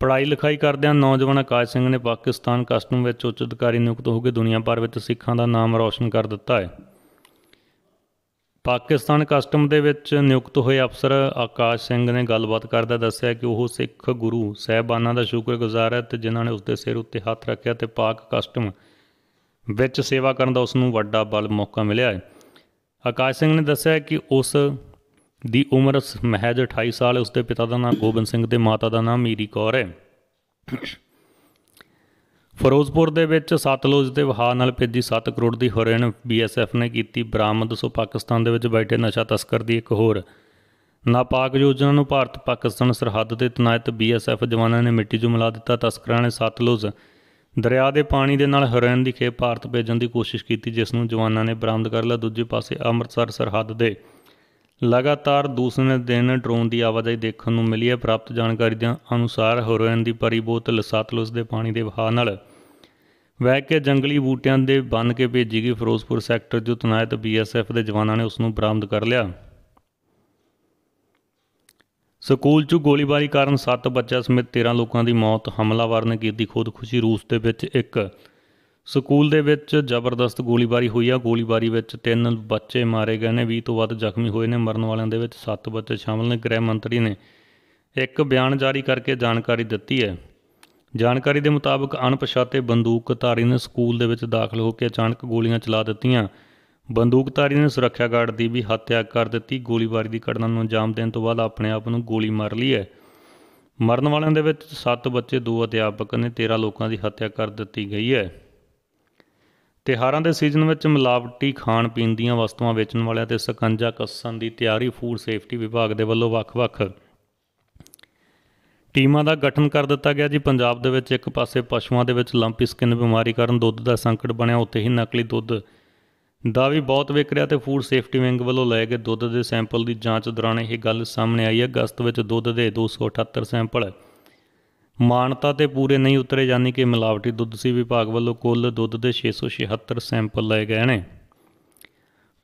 ਪੜਾਈ ਲਿਖਾਈ ਕਰਦਿਆਂ ਨੌਜਵਾਨ ਆਕਾਸ਼ ਸਿੰਘ ਨੇ ਪਾਕਿਸਤਾਨ ਕਸਟਮ ਵਿੱਚ ਉੱਚ ਅਧਿਕਾਰੀ ਨਿਯੁਕਤ ਹੋ ਕੇ ਦੁਨੀਆ ਭਰ ਵਿੱਚ ਸਿੱਖਾਂ ਦਾ ਨਾਮ ਰੌਸ਼ਨ ਕਰ ਦਿੱਤਾ ਹੈ ਪਾਕਿਸਤਾਨ ਕਸਟਮ ਦੇ ਵਿੱਚ ਨਿਯੁਕਤ ਹੋਏ ਅਫਸਰ ਆਕਾਸ਼ ਸਿੰਘ ਨੇ ਗੱਲਬਾਤ ਕਰਦਾ ਦੱਸਿਆ ਕਿ ਉਹ ਸਿੱਖ ਗੁਰੂ ਸਹਿਬਾਨਾਂ ਦਾ ਸ਼ੁਕਰਗੁਜ਼ਾਰ ਹੈ ਤੇ ਜਿਨ੍ਹਾਂ ਨੇ ਉਸ ਦੇ ਸਿਰ ਉੱਤੇ ਹੱਥ ਰੱਖਿਆ ਤੇ ਪਾਕ ਕਸਟਮ ਵਿੱਚ ਸੇਵਾ ਕਰਨ ਦਾ ਉਸ ਨੂੰ ਵੱਡਾ ਬਲ ਮੌਕਾ ਮਿਲਿਆ ਹੈ ਆਕਾਸ਼ ਸਿੰਘ ਨੇ ਦੱਸਿਆ ਕਿ ਉਸ ਦੀ ਉਮਰ ਮਹਿਜ 28 ਸਾਲ ਉਸ ਦੇ ਪਿਤਾ ਦਾ ਨਾਮ ਗੋਬਿੰਦ ਸਿੰਘ ਤੇ ਮਾਤਾ ਦਾ ਨਾਮ ਮੀਰੀ ਕੌਰ ਹੈ ਫਿਰੋਜ਼ਪੁਰ ਦੇ ਵਿੱਚ ਸਤਲੁਜ ਦੇ ਵਹਾਅ ਨਾਲ ਭੇਜੀ 7 ਕਰੋੜ ਦੀ ਹੈਰੋਇਨ ਬੀਐਸਐਫ ਨੇ ਕੀਤੀ ਬਰਾਮਦ ਸੋ ਪਾਕਿਸਤਾਨ ਦੇ ਵਿੱਚ ਬੈਠੇ ਨਸ਼ਾ ਤਸਕਰ ਦੀ ਇੱਕ ਹੋਰ ਨਾਪਾਕ ਯੋਜਨਾ ਨੂੰ ਭਾਰਤ ਪਾਕਿਸਤਾਨ ਸਰਹੱਦ ਤੇ ਤਨਾਇਤ ਬੀਐਸਐਫ ਜਵਾਨਾਂ ਨੇ ਮਿੱਟੀ 'ਚ ਮਿਲਾ ਦਿੱਤਾ ਤਸਕਰਾਂ ਨੇ ਸਤਲੁਜ ਦਰਿਆ ਦੇ ਪਾਣੀ ਦੇ ਨਾਲ ਹੈਰੋਇਨ ਦੀ ਖੇਪ ਭਾਰਤ ਭੇਜਣ ਦੀ ਕੋਸ਼ਿਸ਼ ਕੀਤੀ ਜਿਸ ਨੂੰ ਜਵਾਨਾਂ ਨੇ ਬਰਾਮਦ ਕਰ ਲਿਆ ਦੂਜੇ ਪਾਸੇ ਅੰਮ੍ਰਿਤਸਰ ਸਰਹੱਦ ਦੇ ਲਗਾਤਾਰ ਦੂਸਰੇ ਦਿਨ ਡਰੋਨ ਦੀ ਆਵਾਜਾਈ ਦੇਖਣ ਨੂੰ ਮਿਲੀ ਹੈ ਪ੍ਰਾਪਤ ਜਾਣਕਾਰੀ ਦੇ ਅਨੁਸਾਰ ਹੋਰੋਇਨ ਦੀ ਭਰੀ ਬੋਤਲ ਸਤਲੁਜ ਦੇ ਪਾਣੀ ਦੇ ਵਹਾਅ ਨਾਲ ਵਹਿ ਕੇ ਜੰਗਲੀ ਬੂਟਿਆਂ ਦੇ ਬੰਨ ਕੇ ਭੇਜੀ ਗਈ ਫਿਰੋਜ਼ਪੁਰ ਸੈਕਟਰ ਜੋ ਤਨਾਇਤ ਬੀਐਸਐਫ ਦੇ ਜਵਾਨਾਂ ਨੇ ਉਸ ਨੂੰ ਬਰਾਮਦ ਕਰ ਲਿਆ ਸਕੂਲ 'ਚ ਗੋਲੀਬਾਰੀ ਕਾਰਨ 7 ਬੱਚਿਆਂ ਸਮੇਤ 13 ਲੋਕਾਂ ਦੀ ਮੌਤ ਹਮਲਾਵਰ ਨੇ ਕੀਤੀ ਖੁਦਕੁਸ਼ੀ ਰੂਸ ਦੇ ਵਿੱਚ ਇੱਕ ਸਕੂਲ ਦੇ ਵਿੱਚ ਜ਼ਬਰਦਸਤ ਗੋਲੀਬਾਰੀ ਹੋਈ ਆ ਗੋਲੀਬਾਰੀ ਵਿੱਚ ਤਿੰਨ ਬੱਚੇ ਮਾਰੇ ਗਏ ਨੇ 20 ਤੋਂ ਵੱਧ ਜ਼ਖਮੀ ਹੋਏ ਨੇ ਮਰਨ ਵਾਲਿਆਂ ਦੇ ਵਿੱਚ ਸੱਤ ਬੱਚੇ ਸ਼ਾਮਲ ਨੇ ਗ੍ਰਹਿ ਮੰਤਰੀ ਨੇ ਇੱਕ ਬਿਆਨ ਜਾਰੀ ਕਰਕੇ ਜਾਣਕਾਰੀ ਦਿੱਤੀ ਹੈ ਜਾਣਕਾਰੀ ਦੇ ਮੁਤਾਬਕ ਅਣਪਛਾਤੇ ਬੰਦੂਕਧਾਰੀ ਨੇ ਸਕੂਲ ਦੇ ਵਿੱਚ ਦਾਖਲ ਹੋ ਕੇ ਅਚਾਨਕ ਗੋਲੀਆਂ ਚਲਾ ਦਿੱਤੀਆਂ ਬੰਦੂਕਧਾਰੀ ਨੇ ਸੁਰੱਖਿਆ ਗਾਰਡ ਦੀ ਵੀ ਹੱਤਿਆ ਕਰ ਦਿੱਤੀ ਗੋਲੀਬਾਰੀ ਦੀ ਘਟਨਾ ਨੂੰ ਅੰਜਾਮ ਦੇਣ ਤੋਂ ਬਾਅਦ ਆਪਣੇ ਆਪ ਨੂੰ ਗੋਲੀ ਮਾਰ ਲਈ ਹੈ ਮਰਨ ਵਾਲਿਆਂ ਦੇ ਵਿੱਚ 7 ਬੱਚੇ 2 ਅਧਿਆਪਕ ਨੇ 13 ਲੋਕਾਂ ਦੀ ਹੱਤਿਆ ਕਰ ਦਿੱਤੀ ਗਈ ਹੈ ਤਿਹਾਰਾਂ ਦੇ ਸੀਜ਼ਨ ਵਿੱਚ ਮਿਲਾਵਟੀ ਖਾਣ ਪੀਣ ਦੀਆਂ ਵਸਤੂਆਂ ਵੇਚਣ ਵਾਲਿਆਂ ਤੇ ਸਕੰਜਾ ਕੱਸਣ ਦੀ ਤਿਆਰੀ ਫੂਡ ਸੇਫਟੀ ਵਿਭਾਗ ਦੇ ਵੱਲੋਂ ਵੱਖ-ਵੱਖ ਟੀਮਾਂ ਦਾ ਗਠਨ ਕਰ ਦਿੱਤਾ ਗਿਆ ਜੀ ਪੰਜਾਬ ਦੇ ਵਿੱਚ ਇੱਕ ਪਾਸੇ ਪਸ਼ੂਆਂ ਦੇ ਵਿੱਚ ਲੰਪੀ ਸਕਿਨ ਬਿਮਾਰੀ ਕਾਰਨ ਦੁੱਧ ਦਾ ਸੰਕਟ ਬਣਿਆ ਉੱਥੇ ਹੀ ਨਕਲੀ ਦੁੱਧ ਦਾ ਵੀ ਬਹੁਤ ਵਿਕ ਰਿਹਾ ਤੇ ਫੂਡ ਸੇਫਟੀ ਵਿੰਗ ਵੱਲੋਂ ਲਏ ਗਏ ਦੁੱਧ ਦੇ ਸੈਂਪਲ ਦੀ ਜਾਂਚ ਦੌਰਾਨ ਇਹ ਗੱਲ ਸਾਹਮਣੇ ਆਈ ਹੈ ਅਗਸਤ ਵਿੱਚ ਦੁੱਧ ਦੇ 278 ਸੈਂਪਲ ਮਾਨਤਾ ਤੇ ਪੂਰੇ ਨਹੀਂ ਉਤਰੇ ਜਾਨੀ ਕਿ ਮਿਲਾਵਟੀ ਦੁੱਧ ਸੀ ਵਿਭਾਗ ਵੱਲੋਂ ਕੁੱਲ ਦੁੱਧ ਦੇ 676 ਸੈਂਪਲ ਲਏ ਗਏ ਨੇ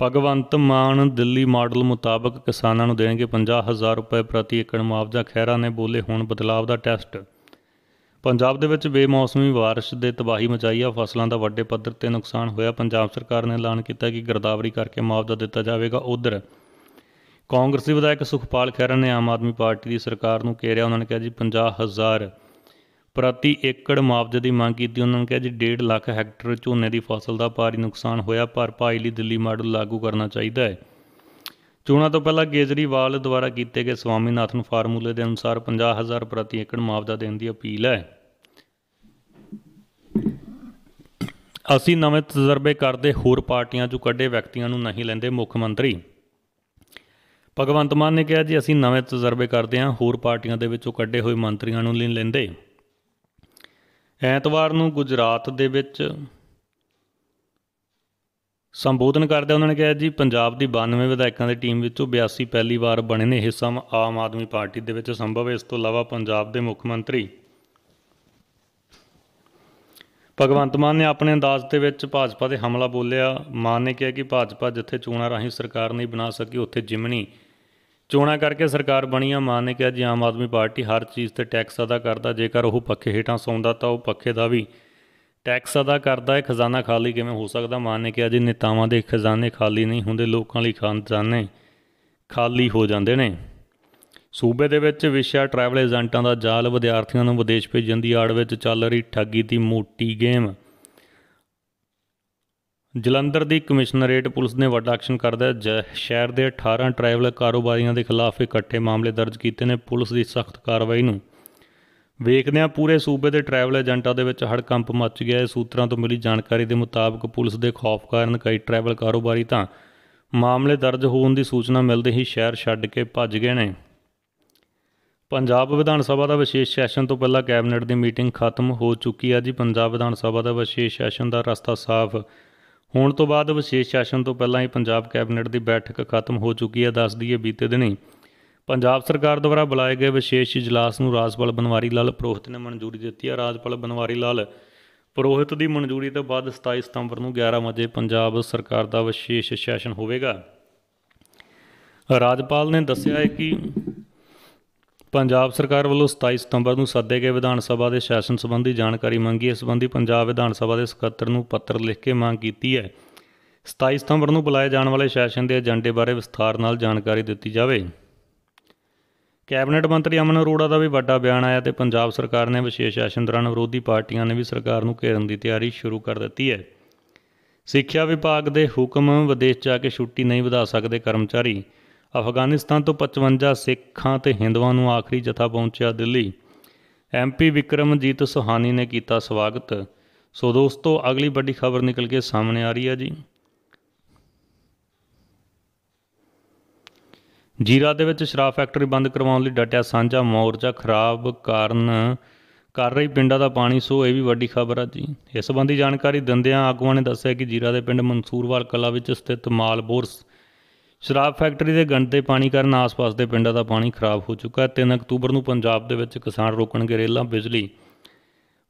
ਭਗਵੰਤ ਮਾਨ ਦਿੱਲੀ ਮਾਡਲ ਮੁਤਾਬਕ ਕਿਸਾਨਾਂ ਨੂੰ ਦੇਣਗੇ 50000 ਰੁਪਏ ਪ੍ਰਤੀ ਏਕੜ ਮੁਆਵਜ਼ਾ ਖੈਰਾ ਨੇ ਬੋਲੇ ਹੁਣ ਬਦਲਾਵ ਦਾ ਟੈਸਟ ਪੰਜਾਬ ਦੇ ਵਿੱਚ ਬੇਮੌਸਮੀ ਬਾਰਿਸ਼ ਦੇ ਤਬਾਹੀ ਮਚਾਈ ਆ ਫਸਲਾਂ ਦਾ ਵੱਡੇ ਪੱਧਰ ਤੇ ਨੁਕਸਾਨ ਹੋਇਆ ਪੰਜਾਬ ਸਰਕਾਰ ਨੇ ਐਲਾਨ ਕੀਤਾ ਕਿ ਗਰਦਾਵਰੀ ਕਰਕੇ ਮੁਆਵਜ਼ਾ ਦਿੱਤਾ ਜਾਵੇਗਾ ਉਧਰ ਕਾਂਗਰਸੀ ਵਿਧਾਇਕ ਸੁਖਪਾਲ ਖਹਿਰਾ ਨੇ ਆਮ ਆਦਮੀ ਪਾਰਟੀ ਦੀ ਸਰਕਾਰ ਨੂੰ ਰਿਹਾ ਉਹਨਾਂ ਨੇ ਕਿਹਾ ਜੀ 50000 ਪ੍ਰਤੀ ਏਕੜ ਮੁਆਵਜ਼ੇ ਦੀ ਮੰਗ ਕੀਤੀ ਉਹਨਾਂ ਨੇ ਕਿਹਾ ਜੀ 1.5 ਲੱਖ ਹੈਕਟਰ ਝੋਨੇ ਦੀ ਫਸਲ ਦਾ ਭਾਰੀ ਨੁਕਸਾਨ ਹੋਇਆ ਪਰ ਭਾਈ ਲਈ ਦਿੱਲੀ ਮਾਡਲ ਲਾਗੂ ਕਰਨਾ ਚਾਹੀਦਾ ਹੈ ਚੋਣਾਂ ਤੋਂ ਪਹਿਲਾਂ ਗੇਜਰੀਵਾਲ ਦੁਆਰਾ ਕੀਤੇ ਗਏ ਸਵਾਮੀਨਾਥਨ ਫਾਰਮੂਲੇ ਦੇ ਅਨੁਸਾਰ 50000 ਪ੍ਰਤੀ ਏਕੜ ਮੁਆਵਜ਼ਾ ਦੇਣ ਦੀ ਅਪੀਲ ਹੈ ਅਸੀਂ ਨਵੇਂ ਤਜਰਬੇ ਕਰਦੇ ਹੋਰ ਪਾਰਟੀਆਂ ਚੋਂ ਕੱਢੇ ਵਿਅਕਤੀਆਂ ਨੂੰ ਨਹੀਂ ਲੈਂਦੇ ਮੁੱਖ ਮੰਤਰੀ ਭਗਵੰਤ ਮਾਨ ਨੇ ਕਿਹਾ ਜੀ ਅਸੀਂ ਨਵੇਂ ਤਜਰਬੇ ਕਰਦੇ ਹਾਂ ਹੋਰ ਪਾਰਟੀਆਂ ਦੇ ਵਿੱਚੋਂ ਕੱਢੇ ਹੋਏ ਮੰਤਰੀਆਂ ਨੂੰ ਨਹੀਂ ਲੈਂਦੇ ਐਤਵਾਰ ਨੂੰ ਗੁਜਰਾਤ ਦੇ ਵਿੱਚ ਸੰਬੋਧਨ ਕਰਦੇ ਉਹਨਾਂ ਨੇ ਕਿਹਾ ਜੀ ਪੰਜਾਬ ਦੀ 92 ਵਿਧਾਇਕਾਂ ਦੀ ਟੀਮ ਵਿੱਚੋਂ 82 ਪਹਿਲੀ ਵਾਰ ਬਣੇ ਨੇ ਹਿੱਸਾ ਆਮ ਆਦਮੀ ਪਾਰਟੀ ਦੇ ਵਿੱਚ ਸੰਭਵ ਹੈ ਇਸ ਤੋਂ ਇਲਾਵਾ ਪੰਜਾਬ ਦੇ ਮੁੱਖ ਮੰਤਰੀ ਭਗਵੰਤ ਮਾਨ ਨੇ ਆਪਣੇ ਅੰਦਾਜ਼ ਦੇ ਵਿੱਚ ਭਾਜਪਾ ਤੇ ਹਮਲਾ ਬੋਲਿਆ ਮਾਨ ਨੇ ਕਿਹਾ ਕਿ ਭਾਜਪਾ ਜਿੱਥੇ ਚੋਣਾਂ ਰਾਹੀਂ ਸਰਕਾਰ ਨਹੀਂ ਬਣਾ ਸਕੀ ਉੱਥੇ ਜਿਮਣੀ ਚੋਣਾਂ ਕਰਕੇ ਸਰਕਾਰ ਆ ਮਾਨ ਨੇ ਕਿਹਾ ਜੀ ਆਮ ਆਦਮੀ ਪਾਰਟੀ ਹਰ ਚੀਜ਼ ਤੇ ਟੈਕਸ ਅਦਾ ਕਰਦਾ ਜੇਕਰ ਉਹ ਪੱਖੇ ਹੇਠਾਂ ਸੌਂਦਾ ਤਾਂ ਉਹ ਪੱਖੇ ਦਾ ਵੀ ਟੈਕਸ ਅਦਾ ਕਰਦਾ ਹੈ ਖਜ਼ਾਨਾ ਖਾਲੀ ਕਿਵੇਂ ਹੋ ਸਕਦਾ ਮਾਨ ਨੇ ਕਿਹਾ ਜੀ ਨੇਤਾਵਾਂ ਦੇ ਖਜ਼ਾਨੇ ਖਾਲੀ ਨਹੀਂ ਹੁੰਦੇ ਲੋਕਾਂ ਲਈ ਖਜ਼ਾਨੇ ਖਾਲੀ ਹੋ ਜਾਂਦੇ ਨੇ ਸੂਬੇ ਦੇ ਵਿੱਚ ਵਿਸ਼ਾ ਟਰੈਵਲ ਏਜੰਟਾਂ ਦਾ ਜਾਲ ਵਿਦਿਆਰਥੀਆਂ ਨੂੰ ਵਿਦੇਸ਼ ਭੇਜਣ ਦੀ ਆੜ ਵਿੱਚ ਚੱਲ ਰਹੀ ਠੱਗੀ ਦੀ ਮੋਟੀ ਗੇਮ ਜਲੰਧਰ ਦੀ ਕਮਿਸ਼ਨਰੇਟ ਪੁਲਿਸ ਨੇ ਵੱਡਾ ਐਕਸ਼ਨ ਕਰਦਾ ਸ਼ਹਿਰ ਦੇ 18 ਟ੍ਰੈਵਲ ਕਾਰੋਬਾਰੀਆਂ ਦੇ ਖਿਲਾਫ ਇਕੱਠੇ ਮਾਮਲੇ ਦਰਜ ਕੀਤੇ ਨੇ ਪੁਲਿਸ ਦੀ ਸਖਤ ਕਾਰਵਾਈ ਨੂੰ ਵੇਖਦੇ ਆ ਪੂਰੇ ਸੂਬੇ ਦੇ ਟ੍ਰੈਵਲ ਏਜੰਟਾਂ ਦੇ ਵਿੱਚ ਹੜਕੰਪ ਮਚ ਗਿਆ ਹੈ ਸੂਤਰਾਂ ਤੋਂ ਮਿਲੀ ਜਾਣਕਾਰੀ ਦੇ ਮੁਤਾਬਕ ਪੁਲਿਸ ਦੇ ਖੌਫ ਕਾਰਨ ਕਈ ਟ੍ਰੈਵਲ ਕਾਰੋਬਾਰੀ ਤਾਂ ਮਾਮਲੇ ਦਰਜ ਹੋਣ ਦੀ ਸੂਚਨਾ ਮਿਲਦੇ ਹੀ ਸ਼ਹਿਰ ਛੱਡ ਕੇ ਭੱਜ ਗਏ ਨੇ ਪੰਜਾਬ ਵਿਧਾਨ ਸਭਾ ਦਾ ਵਿਸ਼ੇਸ਼ ਸੈਸ਼ਨ ਤੋਂ ਪਹਿਲਾਂ ਕੈਬਨਿਟ ਦੀ ਮੀਟਿੰਗ ਖਤਮ ਹੋ ਚੁੱਕੀ ਹੈ ਜੀ ਪੰਜਾਬ ਵਿਧਾਨ ਸਭਾ ਦਾ ਵਿਸ਼ੇਸ਼ ਸੈਸ਼ਨ ਦਾ ਰਸਤਾ ਸਾਫ਼ ਹੋਣ ਤੋਂ ਬਾਅਦ ਵਿਸ਼ੇਸ਼ ਸੈਸ਼ਨ ਤੋਂ ਪਹਿਲਾਂ ਹੀ ਪੰਜਾਬ ਕੈਬਨਿਟ ਦੀ ਬੈਠਕ ਖਤਮ ਹੋ ਚੁੱਕੀ ਹੈ ਦੱਸ ਦਈਏ ਬੀਤੇ ਦਿਨੀ ਪੰਜਾਬ ਸਰਕਾਰ ਦੁਆਰਾ ਬੁਲਾਏ ਗਏ ਵਿਸ਼ੇਸ਼ ਇਜਲਾਸ ਨੂੰ ਰਾਜਪਾਲ ਬਨਵਾਰੀ ਲਾਲ ਪ੍ਰੋਹਿਤ ਨੇ ਮਨਜ਼ੂਰੀ ਦਿੱਤੀ ਹੈ ਰਾਜਪਾਲ ਬਨਵਾਰੀ ਲਾਲ ਪ੍ਰੋਹਿਤ ਦੀ ਮਨਜ਼ੂਰੀ ਤੋਂ ਬਾਅਦ 27 ਸਤੰਬਰ ਨੂੰ 11 ਵਜੇ ਪੰਜਾਬ ਸਰਕਾਰ ਦਾ ਵਿਸ਼ੇਸ਼ ਸੈਸ਼ਨ ਹੋਵੇਗਾ ਰਾਜਪਾਲ ਨੇ ਦੱਸਿਆ ਹੈ ਕਿ ਪੰਜਾਬ ਸਰਕਾਰ ਵੱਲੋਂ 27 ਸਤੰਬਰ ਨੂੰ ਸੱਦੇ ਗਏ ਵਿਧਾਨ ਸਭਾ ਦੇ ਸੈਸ਼ਨ ਸੰਬੰਧੀ ਜਾਣਕਾਰੀ ਮੰਗੀ ਇਸ ਸੰਬੰਧੀ ਪੰਜਾਬ ਵਿਧਾਨ ਸਭਾ ਦੇ ਸਕੱਤਰ ਨੂੰ ਪੱਤਰ ਲਿਖ ਕੇ ਮੰਗ ਕੀਤੀ ਹੈ 27 ਸਤੰਬਰ ਨੂੰ ਬੁਲਾਏ ਜਾਣ ਵਾਲੇ ਸੈਸ਼ਨ ਦੇ ਏਜੰਡੇ ਬਾਰੇ ਵਿਸਥਾਰ ਨਾਲ ਜਾਣਕਾਰੀ ਦਿੱਤੀ ਜਾਵੇ ਕੈਬਨਿਟ ਮੰਤਰੀ ਅਮਨ ਅਰੋੜਾ ਦਾ ਵੀ ਵੱਡਾ ਬਿਆਨ ਆਇਆ ਤੇ ਪੰਜਾਬ ਸਰਕਾਰ ਨੇ ਵਿਸ਼ੇਸ਼ ਸੈਸ਼ਨ ਦੌਰਾਨ ਵਿਰੋਧੀ ਪਾਰਟੀਆਂ ਨੇ ਵੀ ਸਰਕਾਰ ਨੂੰ ਘੇਰਨ ਦੀ ਤਿਆਰੀ ਸ਼ੁਰੂ ਕਰ ਦਿੱਤੀ ਹੈ ਸਿੱਖਿਆ ਵਿਭਾਗ ਦੇ ਹੁਕਮ ਵਿਦੇਸ਼ ਜਾ ਕੇ ਛੁੱਟੀ ਨਹੀਂ ਵਧਾ ਸਕਦੇ ਕਰਮਚਾਰੀ ਅਫਗਾਨਿਸਤਾਨ ਤੋਂ 55 ਸਿੱਖਾਂ ਤੇ ਹਿੰਦੂਆਂ ਨੂੰ ਆਖਰੀ ਜਥਾ ਪਹੁੰਚਿਆ ਦਿੱਲੀ ਐਮਪੀ ਵਿਕਰਮਜੀਤ ਸੁਹਾਨੀ ਨੇ ਕੀਤਾ ਸਵਾਗਤ ਸੋ ਦੋਸਤੋ ਅਗਲੀ ਵੱਡੀ ਖਬਰ ਨਿਕਲ ਕੇ ਸਾਹਮਣੇ ਆ ਰਹੀ ਹੈ ਜੀ ਜੀਰਾ ਦੇ ਵਿੱਚ ਸ਼ਰਾਬ ਫੈਕਟਰੀ ਬੰਦ ਕਰਵਾਉਣ ਲਈ ਡਟਿਆ ਸਾਂਝਾ ਮੋਰਚਾ ਖਰਾਬ ਕਾਰਨ ਕਰ ਰਹੀ ਪਿੰਡਾਂ ਦਾ ਪਾਣੀ ਸੋ ਇਹ ਵੀ ਵੱਡੀ ਖਬਰ ਆ ਜੀ ਇਸ ਸੰਬੰਧੀ ਜਾਣਕਾਰੀ ਦਿੰਦਿਆਂ ਆਗੂਆਂ ਨੇ ਦੱਸਿਆ ਕਿ ਜੀਰਾ ਦੇ ਪਿੰਡ ਮਨਸੂਰਵਾਲ ਕਲਾ ਵਿੱਚ ਸਥਿਤ ਮਾਲਬੋਰਸ ਸ਼ਰਾਬ ਫੈਕਟਰੀ ਦੇ ਗੰਦੇ ਪਾਣੀ ਕਾਰਨ ਆਸ-ਪਾਸ ਦੇ ਪਿੰਡਾਂ ਦਾ ਪਾਣੀ ਖਰਾਬ ਹੋ ਚੁੱਕਾ ਹੈ 3 ਅਕਤੂਬਰ ਨੂੰ ਪੰਜਾਬ ਦੇ ਵਿੱਚ ਕਿਸਾਨ ਰੋਕਣਗੇ ਰੇਲਾਂ ਬਿਜਲੀ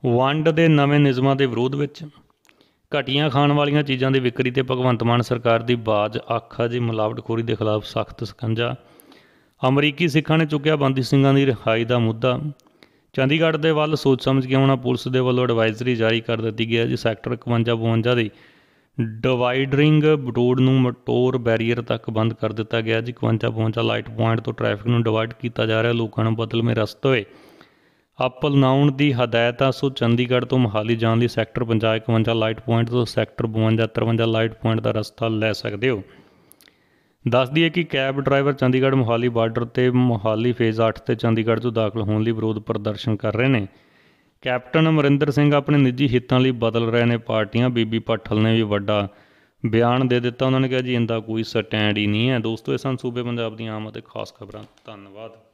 ਵੰਡ ਦੇ ਨਵੇਂ ਨਿਯਮਾਂ ਦੇ ਵਿਰੋਧ ਵਿੱਚ ਘਟੀਆਂ ਖਾਣ ਵਾਲੀਆਂ ਚੀਜ਼ਾਂ ਦੀ ਵਿਕਰੀ ਤੇ ਭਗਵੰਤ ਮਾਨ ਸਰਕਾਰ ਦੀ ਬਾਜ਼ ਆਖਾ ਜੀ ਮਲਾਵਟਖੋਰੀ ਦੇ ਖਿਲਾਫ ਸਖਤ ਸਕੰਜਾ ਅਮਰੀਕੀ ਸਿੱਖਾਂ ਨੇ ਚੁੱਕਿਆ ਬੰਦੀ ਸਿੰਘਾਂ ਦੀ ਰਿਹਾਈ ਦਾ ਮੁੱਦਾ ਚੰਡੀਗੜ੍ਹ ਦੇ ਵੱਲ ਸੋਚ ਸਮਝ ਕੇ ਆਉਣਾ ਪੁਲਿਸ ਦੇ ਵੱਲੋਂ ਐਡਵਾਈਜ਼ਰੀ ਜਾਰੀ ਕਰ ਦਿੱਤੀ ਗਈ ਹੈ ਜੀ ਸੈਕਟਰ 51 52 ਦੀ ਡਿਵਾਈਡਰਿੰਗ ਰੋਡ ਨੂੰ ਮੋਟੋਰ ਬੈਰੀਅਰ ਤੱਕ ਬੰਦ ਕਰ ਦਿੱਤਾ ਗਿਆ ਜੀ 51 ਪਹੁੰਚਾ ਲਾਈਟ ਪੁਆਇੰਟ ਤੋਂ ਟ੍ਰੈਫਿਕ ਨੂੰ ਡਿਵਾਈਡ ਕੀਤਾ ਜਾ ਰਿਹਾ ਲੋਕਾਂ ਨੂੰ ਬਦਲਵੇਂ ਰਸਤੇ ਹੋਏ ਅਪਲ ਨਾਉਣ ਦੀ ਹਦਾਇਤ ਆ ਸੋ ਚੰਡੀਗੜ੍ਹ ਤੋਂ ਮਹਾਲੀ ਜਾਣ ਲਈ ਸੈਕਟਰ 50 51 ਲਾਈਟ ਪੁਆਇੰਟ ਤੋਂ ਸੈਕਟਰ 52 53 ਲਾਈਟ ਪੁਆਇੰਟ ਦਾ ਰਸਤਾ ਲੈ ਸਕਦੇ ਹੋ ਦੱਸ ਦਈਏ ਕਿ cab driver Chandigarh Mohali border ਤੇ ਮੋਹਾਲੀ ਫੇਜ਼ 8 ਤੇ ਚੰਡੀਗੜ੍ਹ ਤੋਂ ਦਾਖਲ ਹੋਣ ਲਈ ਵਿਰੋਧ ਪ੍ਰਦਰਸ਼ਨ ਕਰ ਰਹੇ ਨੇ ਕੈਪਟਨ ਅਮਰਿੰਦਰ ਸਿੰਘ ਆਪਣੇ ਨਿੱਜੀ ਹਿੱਤਾਂ ਲਈ ਬਦਲ ਰਹੇ ਨੇ ਪਾਰਟੀਆਂ ਬੀਬੀ ਪਾਠਲ ਨੇ ਵੀ ਵੱਡਾ ਬਿਆਨ ਦੇ ਦਿੱਤਾ ਉਹਨਾਂ ਨੇ ਕਿਹਾ ਜੀ ਇਹਦਾ ਕੋਈ ਸਟੈਂਡ ਹੀ ਨਹੀਂ ਹੈ ਦੋਸਤੋ ਇਹ ਸਨ ਸੂਬੇ ਪੰਜਾਬ ਦੀਆਂ ਆਮ ਅਤੇ ਖਾਸ ਖਬਰਾਂ ਧੰਨਵਾਦ